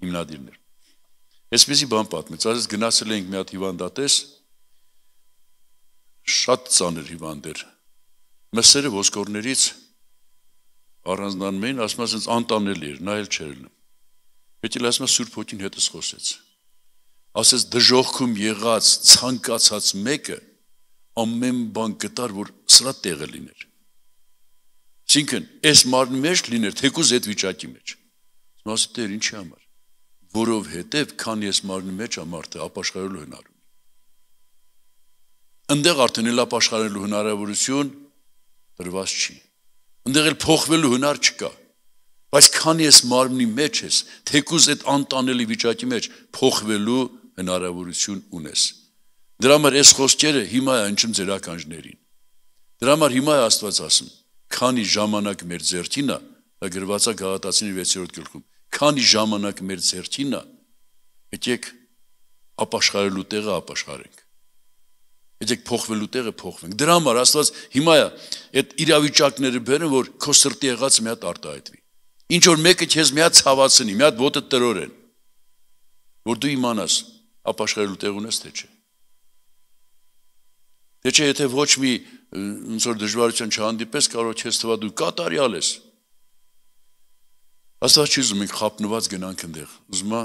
Speaker 1: հիմնադիրն էր։ Այսպեսի բան պատմեց, ասես գնացել էինք մի հատ հիվանդատես, շատ ծանր հիվանդ էր։ Մսերը ոսկորներից առանձնանում էին, ասում ասենց անտանելի էր, նա էլ չեր լինում։ Պետք է ասում Սուրբ Հոգին հետս խոսեց։ Ասես դժողքում եղած ցանկացած մեկը ամեն բան գտար, որ սրա տեղը լիներ։ Այսինքն, այս մարմնի մեջ լիներ, թեկուզ այդ վիճակի մեջ։ Ասում ասի Տեր, ինչի համար։ Որովհետև քան ես մարմնի մեջ եմ արդյոք ապաշխարելու հնարավորություն։ Անդեղ արդեն էլ ապաշխարելու հնարավորություն տրված չի։ Այնտեղ էլ փոխվելու հնար չկա։ Բայց քանի ես մարմնի մեջ ես, թեկուզ այդ անտանելի վիճակի մեջ փոխվելու հնարավորություն ունես։ Դրա համար այս խոսքերը հիմա է ընչում ձեր ականջներին։ Դրա համար հիմա է Աստված ասում. քանի ժամանակ մեր ձերքին է, դա գրված է Գաղատացիների 6-րդ գլխում։ Քանի ժամանակ մեր ձերքին է, եկեք ապաշխարելու տեղը ապաշխարենք։ Եթե փոխվելու տեղը փոխվենք։ Դրա համար Աստված հիմա է այդ իրավիճակները բերեն, որ քո սրտի եղած մի հատ արտահայտվի։ Ինչ որ մեկը քեզ մի հատ ցավացնի, մի հատ ոտը տրորեն, որ դու իմանաս, ապաշխարելու տեղ ունես թե չէ։ Թե չէ, եթե ոչ մի ոնց որ դժվարություն չհանդիպես, կարող չես թվա դու կատարյալ ես։ Աստված չի ուզում ինք խապնված գնանք այնտեղ։ Ուզում է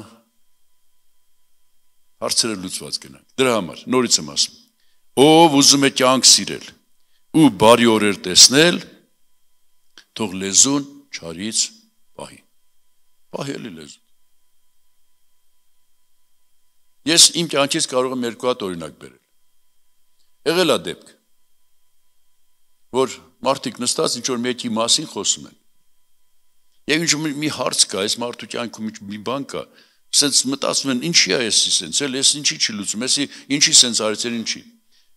Speaker 1: հարցերը լուծված գնանք։ Դրա համար նորից եմ ասում ով ուզում է կյանք սիրել ու բարի օրեր տեսնել, թող լեզուն չարից պահի։ Պահելի լեզուն։ Ես իմ կյանքից կարող եմ երկու հատ օրինակ բերել։ Եղել է դեպք, որ մարդիկ նստած ինչ որ մեկի մասին խոսում են։ Եվ ինչ մի հարց կա, այս մարդու կյանքում մի բան կա, սենց մտածում են ինչի է էսի սենց, էլ էս ինչի չի լուծում, էսի ինչի սենց արեցել ինչի։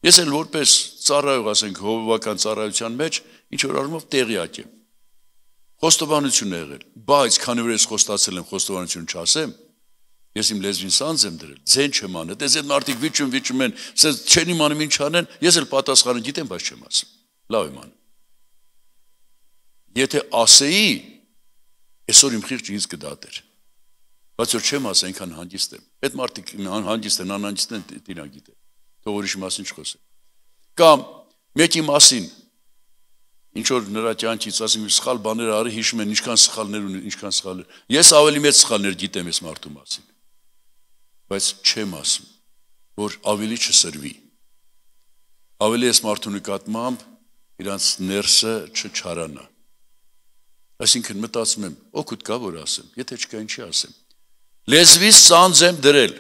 Speaker 1: Ես էլ որպես ծառայող, ասենք, հովիվական ծառայության մեջ ինչ որ առումով տեղյակ եմ։ Խոստովանություն է եղել, բայց քանի որ ես խոստացել եմ, խոստովանություն չասեմ, ես իմ լեզվին սանձ եմ դրել, ձեն չեմ անել, դες այդ մարդիկ վիճում վիճում են, ասես չեն իմանում ինչ անեն, ես էլ պատասխանը գիտեմ, բայց չեմ ասում։ Լավ եմ անում։ Եթե ասեի, այսօր իմ խիղճը ինձ կդատեր։ Բայց որ չեմ ասա, այնքան հանդիստ եմ։ Այդ մարդիկ հանդիստ են, անհանդիստ են, դինա գիտե թող ուրիշի մասին չխոսեմ։ Կամ մեկի մասին ինչ որ նրա ճանճից ասեմ սխալ բաներ արի հիշում են ինչքան սխալներ ունի, ինչքան սխալներ։ Ես ավելի մեծ սխալներ գիտեմ ես մարդու մասին։ Բայց չեմ ասում, որ ավելի չսրվի։ Ավելի ես մարդու նկատմամբ իրանց ներսը չչարանա։ Այսինքն մտածում եմ, օգուտ կա որ ասեմ, եթե չկա ինչի ասեմ։ Լեզվից ծանձ եմ դրել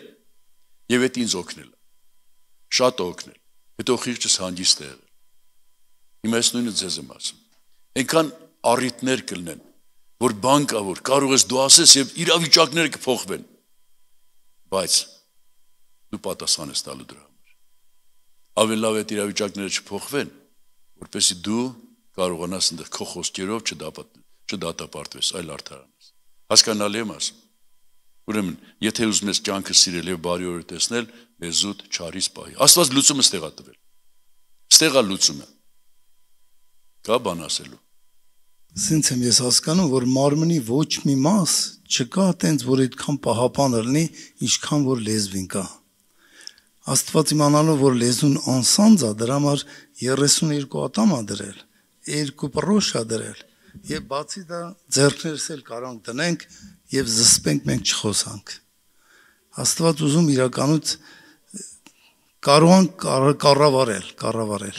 Speaker 1: եւ այդ ինձ օգնել շատ օգնել, հետո խիղճս հանգիստ է եղել։ Հիմա ես նույնը ձեզ եմ ասում։ Այնքան առիթներ կլինեն, որ բան կա, որ կարող ես դու ասես եւ իրավիճակները կփոխվեն։ Բայց դու պատասխան ես տալու դրա համար։ Ավելի լավ է իրավիճակները չփոխվեն, որպեսզի դու կարողանաս այնտեղ քո խոսքերով չդապատ չդատապարտվես, այլ արդարանաս։ Հասկանալի եմ ասում։ Ուրեմն, եթե ուզում ես կյանքը սիրել եւ բարի օրը տեսնել, մեզ ուտ չարից պահի։ Աստված լուծումը ստեղ է տվել։ Ստեղ է լուծումը։ Կա բան ասելու։
Speaker 4: Սենց եմ ես հասկանում, որ մարմնի ոչ մի մաս չկա տենց, որ այդքան պահապանը լինի, ինչքան որ լեզվին կա։ Աստված իմանալով, որ լեզուն անսանձ է, դրա համար 32 ատամ է դրել, երկու պրոշ է դրել, եւ բացի դա ձեռքներս էլ կարող դնենք եւ զսպենք մենք չխոսանք։ Աստված ուզում իրականություն կարող են կառավարել, կառավարել։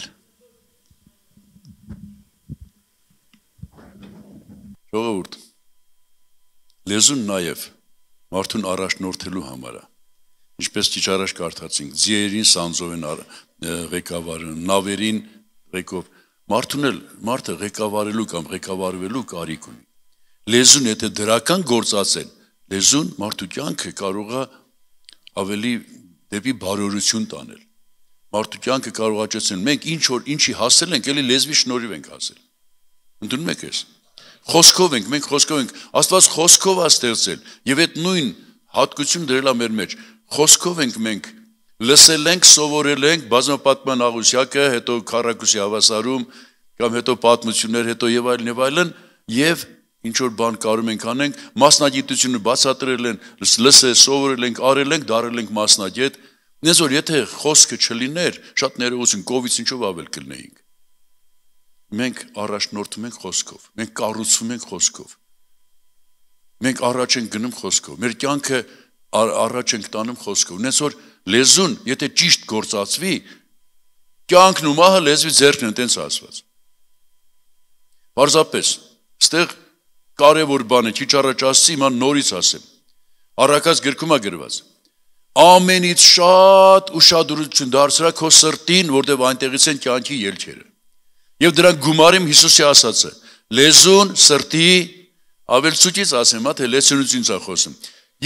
Speaker 1: Ժողովուրդ։ Լեզուն նաև մարդուն առաջնորդելու համար է։ Ինչպես ճիշտ առաջ կարդացինք, ձիերին սանձով են ղեկավարում, նավերին ղեկով մարդուն էլ մարդը ղեկավարելու կամ ղեկավարվելու կարիք ունի։ Լեզուն եթե դրական գործածեն, լեզուն մարդու կյանքը կարող է ավելի դեպի բարօրություն տանել։ Մարդու կյանքը կարողացեցին մենք ինչ որ ինչի հասել ենք, ելի լեզվի շնորհիվ ենք հասել։ Ընդունում եք ես։ Խոսքով ենք, մենք խոսքով ենք, Աստված խոսքով է ստեղծել եւ այդ նույն հատկությունը դրել է մեր մեջ։ Խոսքով ենք մենք լսել ենք, սովորել ենք բազմապատման աղյուսյակը, հետո քարակուսի հավասարում կամ հետո պատմություններ, հետո եւ այլն եւ այլն եւ այլ, ինչ որ բան կարում ենք անենք, մասնագիտությունը բացատրել են, լսել, սովորել ենք, արել ենք, դարել ենք մասնագետ։ Նես որ եթե խոսքը չլիներ, շատ ներողություն կովից ինչով ավել կլնեինք։ Մենք առաջնորդում ենք խոսքով, մենք կառուցում ենք խոսքով։ Մենք առաջ ենք գնում խոսքով, մեր կյանքը առաջ ենք տանում խոսքով։ Նես որ լեզուն, եթե ճիշտ գործածվի, կյանքն ու մահը լեզվի ձեռքն են տենց ասված։ Պարզապես, ստեղ կարևոր բան է, չիչ առաջ ասի, հիմա նորից ասեմ։ Առակած գրքում է գրված։ Ամենից շատ ուշադրություն դարձրա քո սրտին, որտեղ այնտեղից են կյանքի ելքերը։ Եվ դրանք գումարեմ Հիսուսի ասածը. լեզուն, սրտի, ավել ցուցից ասեմ, հա թե լեզունությունից է խոսում։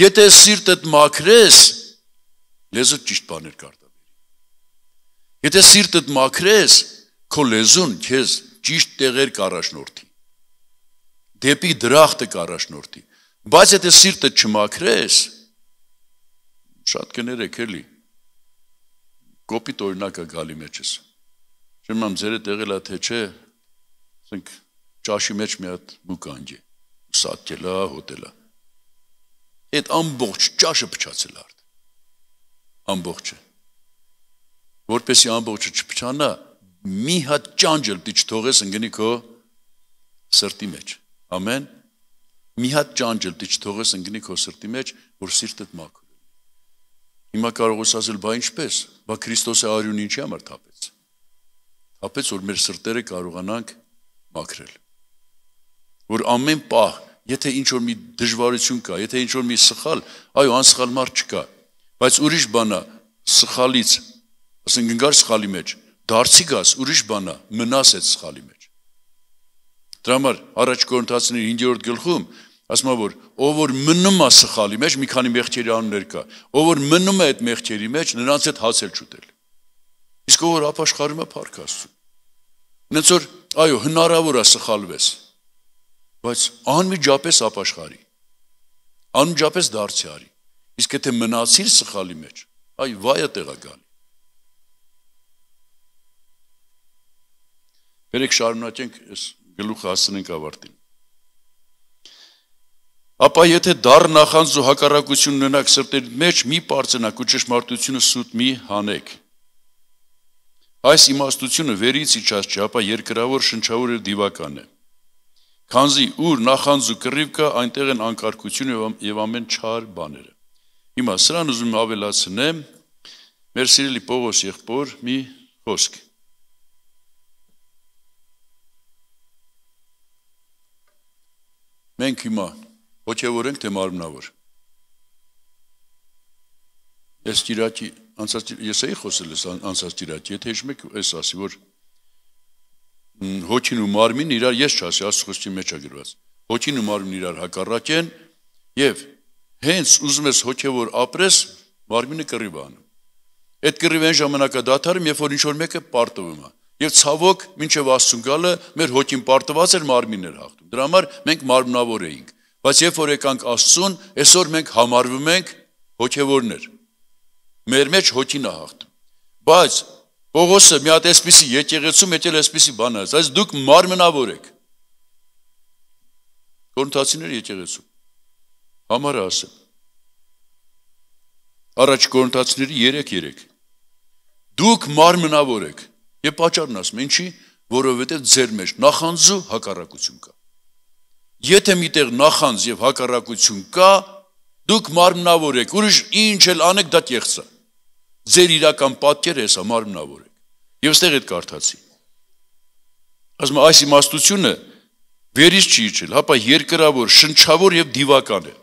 Speaker 1: Եթե սիրտդ մաքրես, լեզու ճիշտ բաներ կարտավերի։ Եթե սիրտդ մաքրես, քո լեզուն քեզ ճիշտ տեղեր կառաջնորդի դեպի դրախտը կարաշնորթի։ Բայց եթե սիրտը չմաքրես, շատ կներեք էլի։ Կոպիտ օրինակը գալի մեջս։ Չեմ ամ ձերը տեղելա թե չէ, ասենք ճաշի մեջ մի հատ բուկանջ է, սատկելա, հոտելա։ Այդ ամբողջ ճաշը փչացել արդ։ Ամբողջը։ Որպեսի ամբողջը չփչանա, մի հատ ճանջել դի չթողես ընկնի քո սրտի մեջ։ Ամեն մի հատ ճանջել դիչ թողես ընկնի քո սրտի մեջ, որ սիրտդ մաքուր լինի։ Հիմա կարող ես ասել, բա ինչպես։ Բա Քրիստոսը արյուն ինչի համար թափեց։ Թափեց, որ մեր սրտերը կարողանանք մաքրել։ Որ ամեն պահ, եթե ինչ որ մի դժվարություն կա, եթե ինչ որ մի սխալ, այո, անսխալ մարդ չկա, բայց ուրիշ բանա սխալից, ասենք ընկար սխալի մեջ, դարձի գաս, ուրիշ բանա մնաս այդ սխալի մեջ Դրա համար առաջ Կորինթացիների 5-րդ գլխում ասում է որ ով որ մնում է սխալի մեջ, մի քանի մեղքերի անուններ կա, ով որ մնում է այդ մեղքերի մեջ, նրանց հետ հացել չուտել։ Իսկ ով որ ապաշխարում է փառք Աստծո։ Նենց որ այո, հնարավոր է սխալվես, բայց անմիջապես ապաշխարի։ Անմիջապես դարձի արի։ Իսկ եթե մնացիր սխալի մեջ, այ վայը տեղա գալի։ Բերեք շարունակենք այս գլուխը հասցնենք ավարտին։ Ապա եթե դառ նախանձ ու հակառակություն ունենաք սրտերի մեջ, մի բարձնակ ու ճշմարտությունը սուտ մի հանեք։ Այս իմաստությունը վերից իջած չէ, ապա երկրավոր շնչավոր եւ դիվական է։ Քանզի ուր նախանձ ու կռիվ կա, այնտեղ են անկարգություն եւ ամեն չար բաները։ Հիմա սրան ուզում ավելացնեմ մեր սիրելի Պողոս եղբոր մի խոսք Մենք հիմա հոգևոր ենք թե մարմնավոր։ Ես ճիրաճի, անցած ես էի խոսել ես անցած ճիրաճի, եթե հիշում եք, ես ասի որ հոգին ու մարմին իրար ես չասի, Աստուծոյի մեջ է գրված։ Հոգին ու մարմին իրար հակառակ են եւ հենց ուզում ես հոգևոր ապրես, մարմինը կռիվ անում։ Այդ կռիվեն ժամանակա դադարում, երբ որ ինչ որ մեկը պարտվում է։ պարտվումա, Եվ ցավոք, մինչև Աստուն գալը մեր հոգին պարտված էր մարմիններ հաղթում։ Դրա համար մենք մարմնավոր էինք։ Բայց երբ որ եկանք Աստծուն, այսօր մենք համարվում ենք հոգևորներ։ Մեր մեջ հոգին է հաղթում։ Բայց Պողոսը մի հատ էսպիսի եկեղեցու մեջ էլ էսպիսի բան ասաց, այս դուք մարմնավոր եք։ Կորնթացիներ եկեղեցու։ Համարը ասեմ։ Առաջ Կորնթացիների 3:3։ Դուք մարմնավոր եք։ Եվ պատճառն ասում եմ, ինչի, որովհետև ձեր մեջ նախանձու հակառակություն կա։ Եթե միտեղ նախանձ եւ հակառակություն կա, դուք մարմնավոր եք, ուրիշ ինչ էլ անեք, դա կեղծ է։ Ձեր իրական պատկերը հեսա մարմնավոր եք։ Եվ ստեղ այդ կարդացի։ Ասում այս իմաստությունը վերից չի իջել, հապա երկրավոր, շնչավոր եւ դիվական է։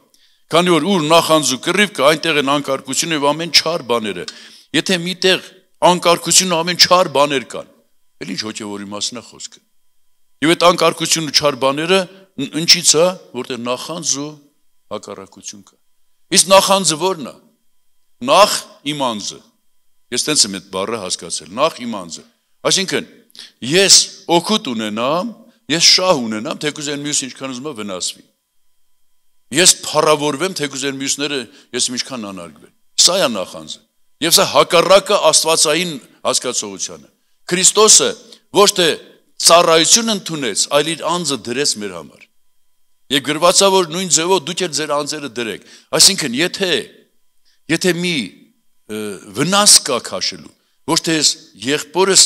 Speaker 1: Քանի որ ուր նախանձու կռիվ կա, այնտեղ են անկարգությունը եւ ամեն չար բաները։ Եթե միտեղ անկարգություն ամեն չար բաներ կան։ Էլ ինչ հոգևորի մասն է խոսքը։ Եվ այդ անկարգությունն ու չար բաները ինչից է, որտեղ նախանձ ու հակառակություն կա։ Իսկ նախանձը ո՞րն է։ Նախ իմ անձը։ Ես տենց եմ այդ բառը հասկացել։ Նախ իմ անձը։ Այսինքն, ես օգուտ ունենամ, ես շահ ունենամ, թեկուզ այն մյուս ինչքան ուզում է վնասվի։ Ես փառավորվեմ, թեկուզ այն մյուսները ես ինչքան անարգվեն։ Սա է նախանձը։ Եվ սա հակառակը աստվածային հասկացողությանը։ Քրիստոսը ոչ թե ծառայություն ընդունեց, այլ իր անձը դրեց մեր համար։ Եվ գրվածա որ նույն ձևով դուք էլ ձեր անձերը դրեք։ Այսինքն, եթե եթե մի վնաս կա քաշելու, ոչ թե ես եղբորս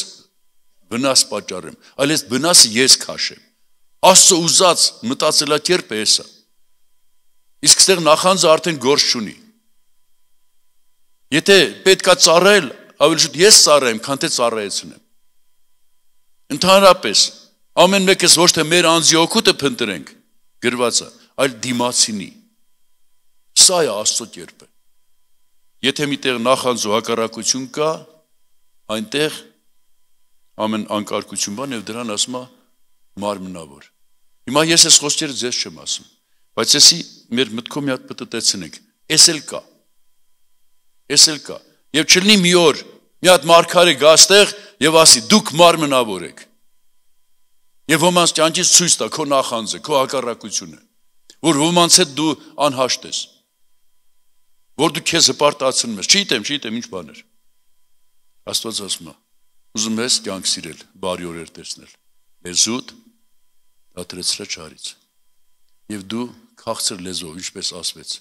Speaker 1: վնաս պատճառեմ, այլ ես վնասը ես քաշեմ։ Աստծո ուզած մտածելակերպը է սա։ Իսկ այդտեղ նախանձը արդեն գործ չունի։ Եթե պետքա ծառել, ավելի շուտ ես ծառայեմ, քան թե ծառայեցնեմ։ Ընդհանրապես ամեն մեկս ոչ թե մեր անձի օգուտը փնտրենք գրվածը, այլ դիմացինի։ Սա է Աստծո կերպը։ Եթե միտեղ նախանձու հակառակություն կա, այնտեղ ամեն անկարգություն բան եւ դրան ասում է մարմնավոր։ Հիմա ես այս խոսքերը ձեզ չեմ ասում, բայց էսի մեր մտքում մի հատ պատտեցնենք։ Էս էլ կա։ Էս էլ կա։ Եվ չլինի մի օր մի հատ մարգարե գա ստեղ եւ ասի դուք մարմնավոր եք։ Եվ ոմանց ճանճից ցույց տա քո նախանձը, քո հակառակությունը, որ ոմանց հետ դու անհաշտ ես։ Որ դու քեզ հպարտացնում ես։ Չգիտեմ, չգիտեմ ինչ բաներ։ Աստված ասում է. ուզում ես կյանք սիրել, բարի օրեր տեսնել։ Լեզուդ դատրեցրա ճարից։ Եվ դու քաղցր լեզով, ինչպես ասվեց,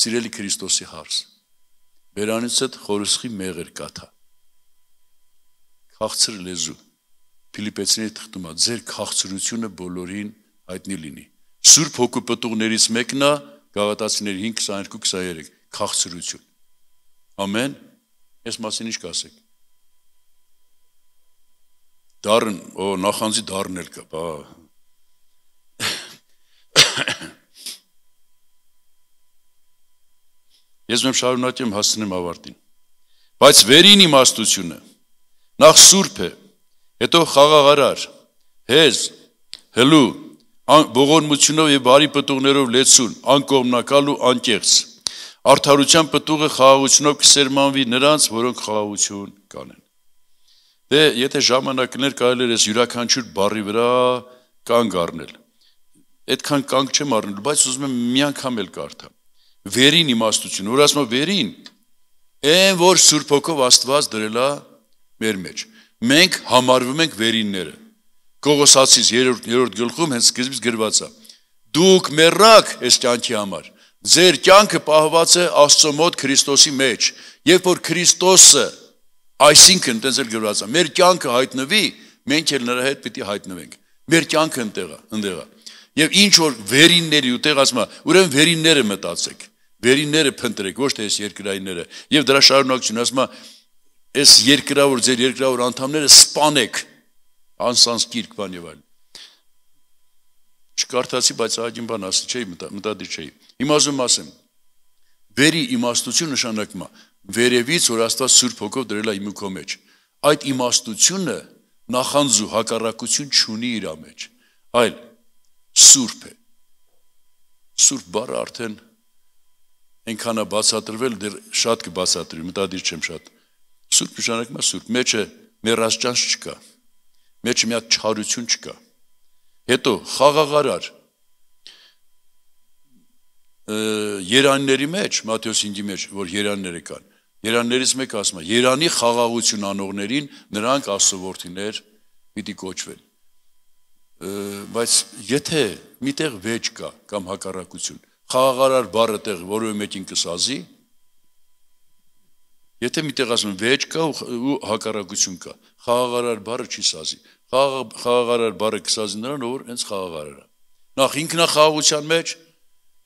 Speaker 1: սիրելի Քրիստոսի հարց Բերանից հետ խորսխի մեղր կաթա։ Խաղցր լեզու։ Ֆիլիպեցիների թղթումա ձեր խաղցրությունը բոլորին հայտնի լինի։ Սուրբ հոգու պատուղներից մեկն է Գաղատացիներ 5:22-23 խաղցրություն։ Ամեն։ Այս մասին ինչ կասեք։ Դառն, օ նախանձի դառնել կա, բա։ Ես մեմ շարունակեմ հասնեմ ավարտին։ Բայց վերին իմաստությունը նախ սուրբ է, հետո խաղաղարար, հեզ, հլու, բողորմությունով եւ բարի պտուղներով լեցուն, անկողմնակալ ու անկեղծ։ Արդարության պտուղը խաղաղությունով կսերմանվի նրանց, որոնք խաղաղություն կանեն։ Դե եթե ժամանակներ կարելի է ես յուրաքանչյուր բարի վրա կանգ առնել։ Այդքան կանգ չեմ առնել, բայց ուզում եմ մի անգամ էլ կարդալ վերին իմաստություն, որ ասում է վերին, այն որ Սուրբ Հոգով Աստված դրելա մեր մեջ։ Մենք համարվում ենք վերինները։ Կողոսացից 3-րդ գլխում հենց սկզբից գրված է. Դուք մեռակ այս կյանքի համար։ Ձեր կյանքը պահված է Աստծո մոտ Քրիստոսի մեջ, երբ որ Քրիստոսը, այսինքն տենց էլ գրված է, մեր կյանքը հայտնվի, մենք էլ նրա հետ պիտի հայտնվենք։ Մեր կյանքը ընտեղա, ընդեղա։ Եվ ինչ որ վերինների ու տեղացմա, ուրեմն վերինները մտածեք վերինները փնտրեք, ոչ թե այս երկրայինները։ Եվ դրա շարունակությունը ասում է այս երկրավոր ձեր երկրավոր անդամները սպանեք անսանս գիրք բան եւ այլն։ Չկարդացի, բայց այդին բան ասի, չէի մտադիր չէի։ Հիմա ուզում ասեմ, վերի իմաստություն նշանակում է վերևից, որ Աստված Սուրբ Հոգով դրել է իմ ու քո մեջ։ Այդ իմաստությունը նախանձու հակառակություն չունի իր մեջ, այլ սուրբ է։ Սուրբ բառը արդեն այնքան է բացատրվել, դեռ շատ կբացատրի, մտադիր չեմ շատ։ Սուրբ նշանակում է սուրբ, մեջը մեռածճանց չկա։ Մեջը մի հատ չարություն չկա։ Հետո խաղաղարար երանների մեջ, Մատթեոս 5-ի մեջ, որ երանները կան։ Երաններից մեկը ասում է. Երանի խաղաղություն անողներին նրանք աստուորթիներ պիտի կոչվեն բայց եթե միտեղ վեճ կա կամ հակառակություն խաղաղարար բառը տեղ որևէ մեկին կսազի, եթե միտեղ ասում վեճ կա ու հակառակություն կա, խաղաղարար բառը չի սազի։ Խաղաղարար բառը կսազի նրան, որ հենց խաղաղարար է։ Նախ ինքնախաղաղության մեջ,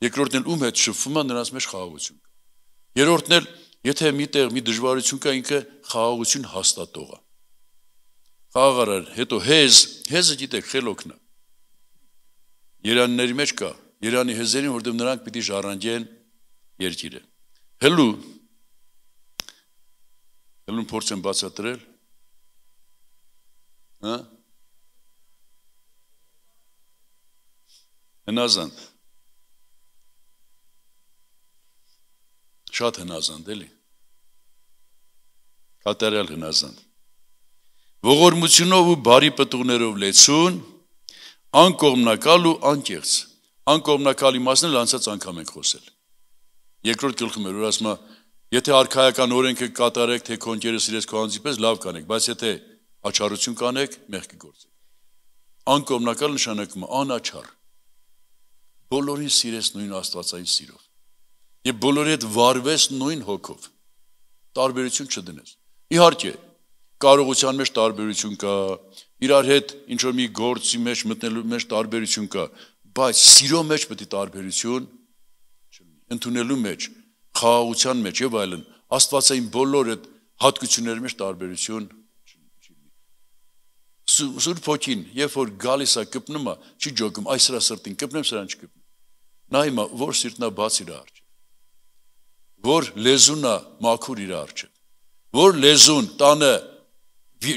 Speaker 1: երկրորդն էլ ում հետ շփվում է, նրանց մեջ խաղաղություն կա։ Երրորդն էլ, եթե միտեղ մի դժվարություն կա, ինքը խաղաղություն հաստատող է։ Խաղաղարար, հետո հեզ, հեզը գիտեք, խելոքն է։ Երանների մեջ կա Երանի հզերին, որտեղ նրանք պիտի ժառանգեն երկիրը։ Հելու Հելուն փորձ են բացատրել։ Հա? Հնազանդ։ Շատ հնազանդ էլի։ Կատարյալ հնազանդ։ Ողորմությունով ու բարի պտուղներով լեցուն, անկողմնակալ ու անկեղծ անկողմնակալի մասն էլ անցած անգամ ենք խոսել։ Երկրորդ գլխում էր, որ ասում է, եթե արխայական օրենքը կատարեք, թե քոնքերը սիրես քո անձի պես լավ կանեք, բայց եթե աչառություն կանեք, մեղ կգործեք։ Անկողմնակալ նշանակում է անաչառ։ Բոլորին սիրես նույն Աստվածային սիրով։ Եվ բոլորի հետ վարվես նույն հոգով։ Տարբերություն չդնես։ Իհարկե, կարողության մեջ տարբերություն կա, իրար հետ ինչ որ մի գործի մեջ մտնելու մեջ տարբերություն կա, բայց սիրո մեջ պետք է տարբերություն չլինի։ Ընթունելու մեջ, խաղաղության մեջ եւ այլն Աստվածային բոլոր այդ հատկությունների մեջ տարբերություն չլինի։ Սուրբ ոգին, երբ որ գալիս է կպնում, չի ջոկում, այս սրա սրտին կպնեմ, սրան չկպնեմ։ Նա հիմա որ սիրտնա բաց իր արջ։ Որ լեզունա մաքուր իր արջը։ Որ լեզուն տանը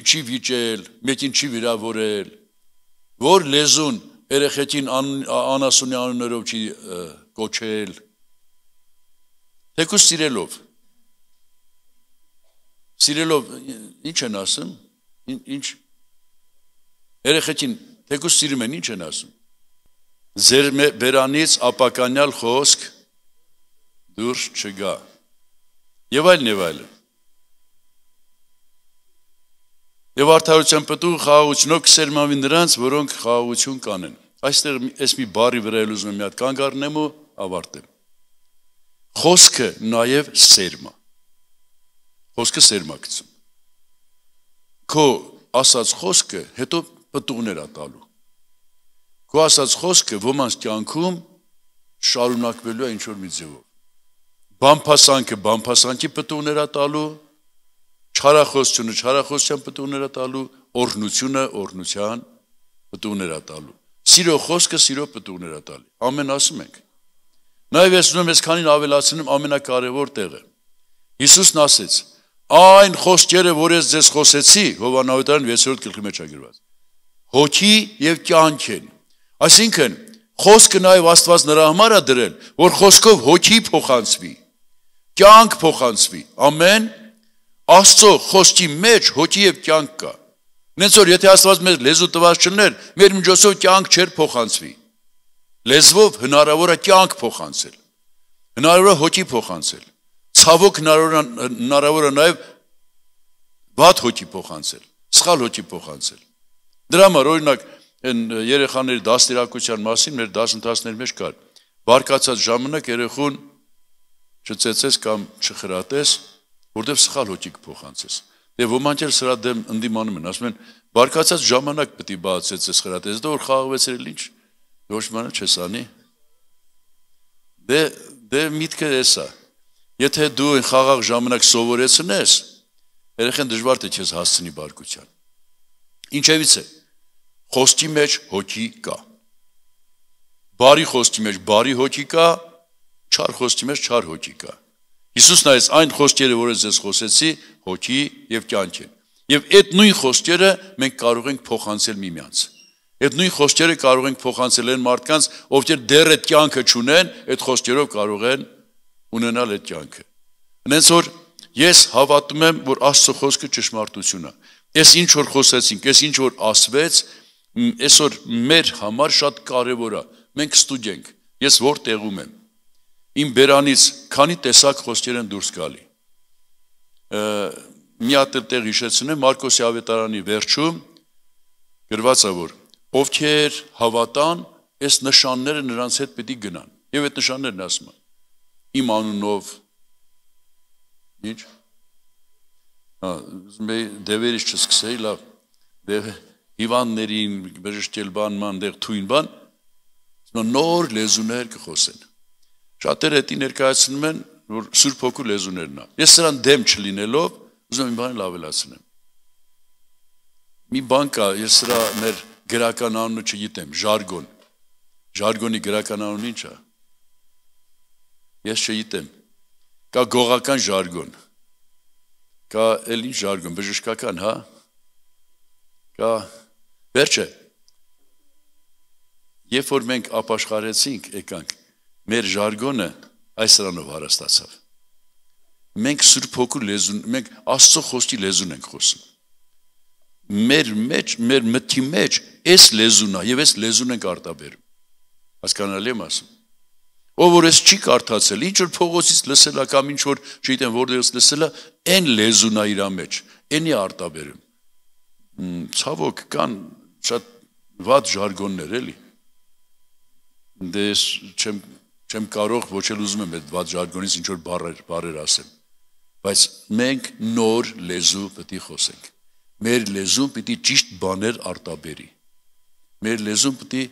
Speaker 1: չի վիճել, մեկին չի վիրավորել, որ լեզուն երեխեցին անասունի անուններով չի կոչել, թեկուս սիրելով, սիրելով, ինչ են ասում, ինչ, երեխեցին, թեկուս սիրում են, ինչ են ասում, ձեր բերանից ապականյալ խոսք դուրս չգա, եվ այլն, եվ այլն, Եվ արդարության պտուղ խաղաղությունով կսերմավի նրանց, որոնք խաղաղություն կանեն։ Այստեղ ես մի բարի վրա էլ ուզում եմ մի հատ կանգ առնեմ ու ավարտեմ։ Խոսքը նաև սերմա։ Խոսքը սերմակցում։ Քո ասած խոսքը հետո պտուղներ է տալու։ Քո ասած խոսքը ոմանց կյանքում շարունակվելու է ինչ որ մի ձևով։ Բամփասանքը բամփասանքի պտուղներ է տալու, չարախոսությունը չարախոսության պտուղներ տալու, օրհնությունը օրհնության պտուղներ տալու։ Սիրո խոսքը սիրո պտուղներ տալի։ Ամեն ասում ենք։ Նաև ես ունում ես քանին ավելացնում ամենակարևոր տեղը։ Հիսուսն ասեց. Այն խոսքերը, որ ես ձեզ խոսեցի, Հովանավետարան 6-րդ գլխի մեջ է գրված։ Հոգի եւ կյանք են։ Այսինքն, խոսքը նաև Աստված նրա համար է դրել, որ խոսքով հոգի փոխանցվի, կյանք փոխանցվի։ Ամեն Աստծո խոսքի մեջ հոգի եւ կյանք կա։ Նենց որ եթե Աստված մեզ լեզու տված չներ, մեր միջոցով կյանք չէր փոխանցվի։ Լեզվով հնարավոր է կյանք փոխանցել։ Հնարավոր է հոգի փոխանցել։ Ցավոք հնարավոր է նաև բաթ հոգի փոխանցել, սխալ հոգի փոխանցել։ Դրա համար օրինակ այն երեխաների դաստիարակության մասին մեր դասընթացների մեջ կար։ Բարկացած ժամանակ երեխուն չծեծես կամ չխրատես, չխ որտեվ սխալ հոգիկ փոխանցես։ Եվ ոմանջեր սրա դեմ ընդդիմանում են, ասում են, բարկացած ժամանակ պետք է բացեց այս խրատես, դա որ խաղաղվեցրել ինչ։ Ոչ մանը չես անի։ Դե դե միտքը էսա։ Եթե դու այն խաղաղ ժամանակ սովորեցնես, երեխան դժվար թե չես հասցնի բարկության։ Ինչևից է։ Խոսքի մեջ հոգի կա։ Բարի խոսքի մեջ բարի հոգի կա, չար խոսքի մեջ չար հոգի կա։ Հիսուս նայեց այն խոսքերը, որը ձեզ խոսեցի, հոգի եւ կյանք են։ Եվ այդ նույն խոսքերը մենք կարող ենք փոխանցել միմյանց։ Այդ նույն խոսքերը կարող ենք փոխանցել այն մարդկանց, ովքեր դեռ այդ կյանքը չունեն, այդ խոսքերով կարող են ունենալ այդ կյանքը։ Հենց որ ես հավատում եմ, որ Աստծո խոսքը ճշմարտություն է։ Էս ինչ որ խոսեցինք, էս ինչ որ ասվեց, այսօր մեր համար շատ կարևոր է։ Մենք ստուգենք։ Ես որ տեղում եմ իմ բերանից քանի տեսակ խոսքեր են դուրս գալի։ Մի հատ էլ տեղ հիշեցնեմ Մարկոսի ավետարանի վերջում գրված է որ ովքեր հավատան, այս նշանները նրանց հետ պետք է գնան։ Եվ այդ նշաններն ասում են իմ անունով ինչ հա մե դևերից չսկսեի լավ դեղ հիվանդներին բժշկել բան ման դեղ թույն բան նոր լեզուներ կխոսեն Շատերը դա ներկայացնում են, որ Սուրբ Հոգու լեզուներն է։ Ես սրան դեմ չլինելով ուզում եմ մի բան լավելացնեմ։ Մի բան կա, ես սրա մեր գրական անունը չգիտեմ, ժարգոն։ Ժարգոնի գրական անունը ի՞նչ է։ Ես չգիտեմ։ Կա գողական ժարգոն։ Կա էլ ինչ ժարգոն, բժշկական, հա։ Կա վերջը։ Երբ որ մենք ապաշխարեցինք, եկանք մեր ժարգոնը այս սրանով հարստացավ։ Մենք Սուրբ Հոգու լեզուն, մենք Աստծո խոսքի լեզուն ենք խոսում։ Մեր մեջ, մեր մտքի մեջ այս լեզուն է եւ այս լեզուն ենք արտաբերում։ Հասկանալի եմ ասում։ Ով որ ես չի կարդացել, ինչ որ փողոցից լսելա կամ ինչ որ չգիտեմ որտեղից լսելա, այն լեզուն է իր մեջ, այնի արտաբերում։ Ցավոք կան շատ ված ժարգոններ էլի։ Դες դե չեմ չեմ կարող ոչ էլ ուզում եմ այդ ված ժարգոնից ինչ որ բառեր բառեր ասեմ բայց մենք նոր լեզու պետք է խոսենք մեր լեզուն պետք է ճիշտ բաներ արտաբերի մեր լեզուն պետք է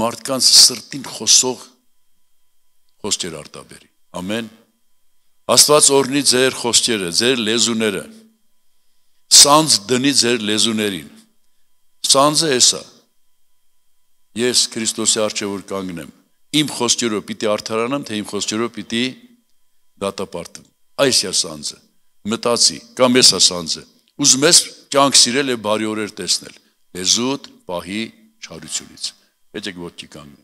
Speaker 1: մարդկանց սրտին խոսող խոսքեր արտաբերի ամեն Աստված օրհնի ձեր խոսքերը, ձեր լեզուները։ Սանձ դնի ձեր լեզուներին։ Սանձը էսա։ Ես Քրիստոսի առջև որ կանգնեմ, իմ խոսքերով պիտի արդարանամ, թե իմ խոսքերով պիտի դատապարտվեմ։ Այս յասանձը մտածի կամ ես ասանձը։ Ուզում ես կյանք սիրել եւ բարի օրեր տեսնել։ Լեզուդ, պահի, չարությունից։ Պետք է ոգի կանգնի։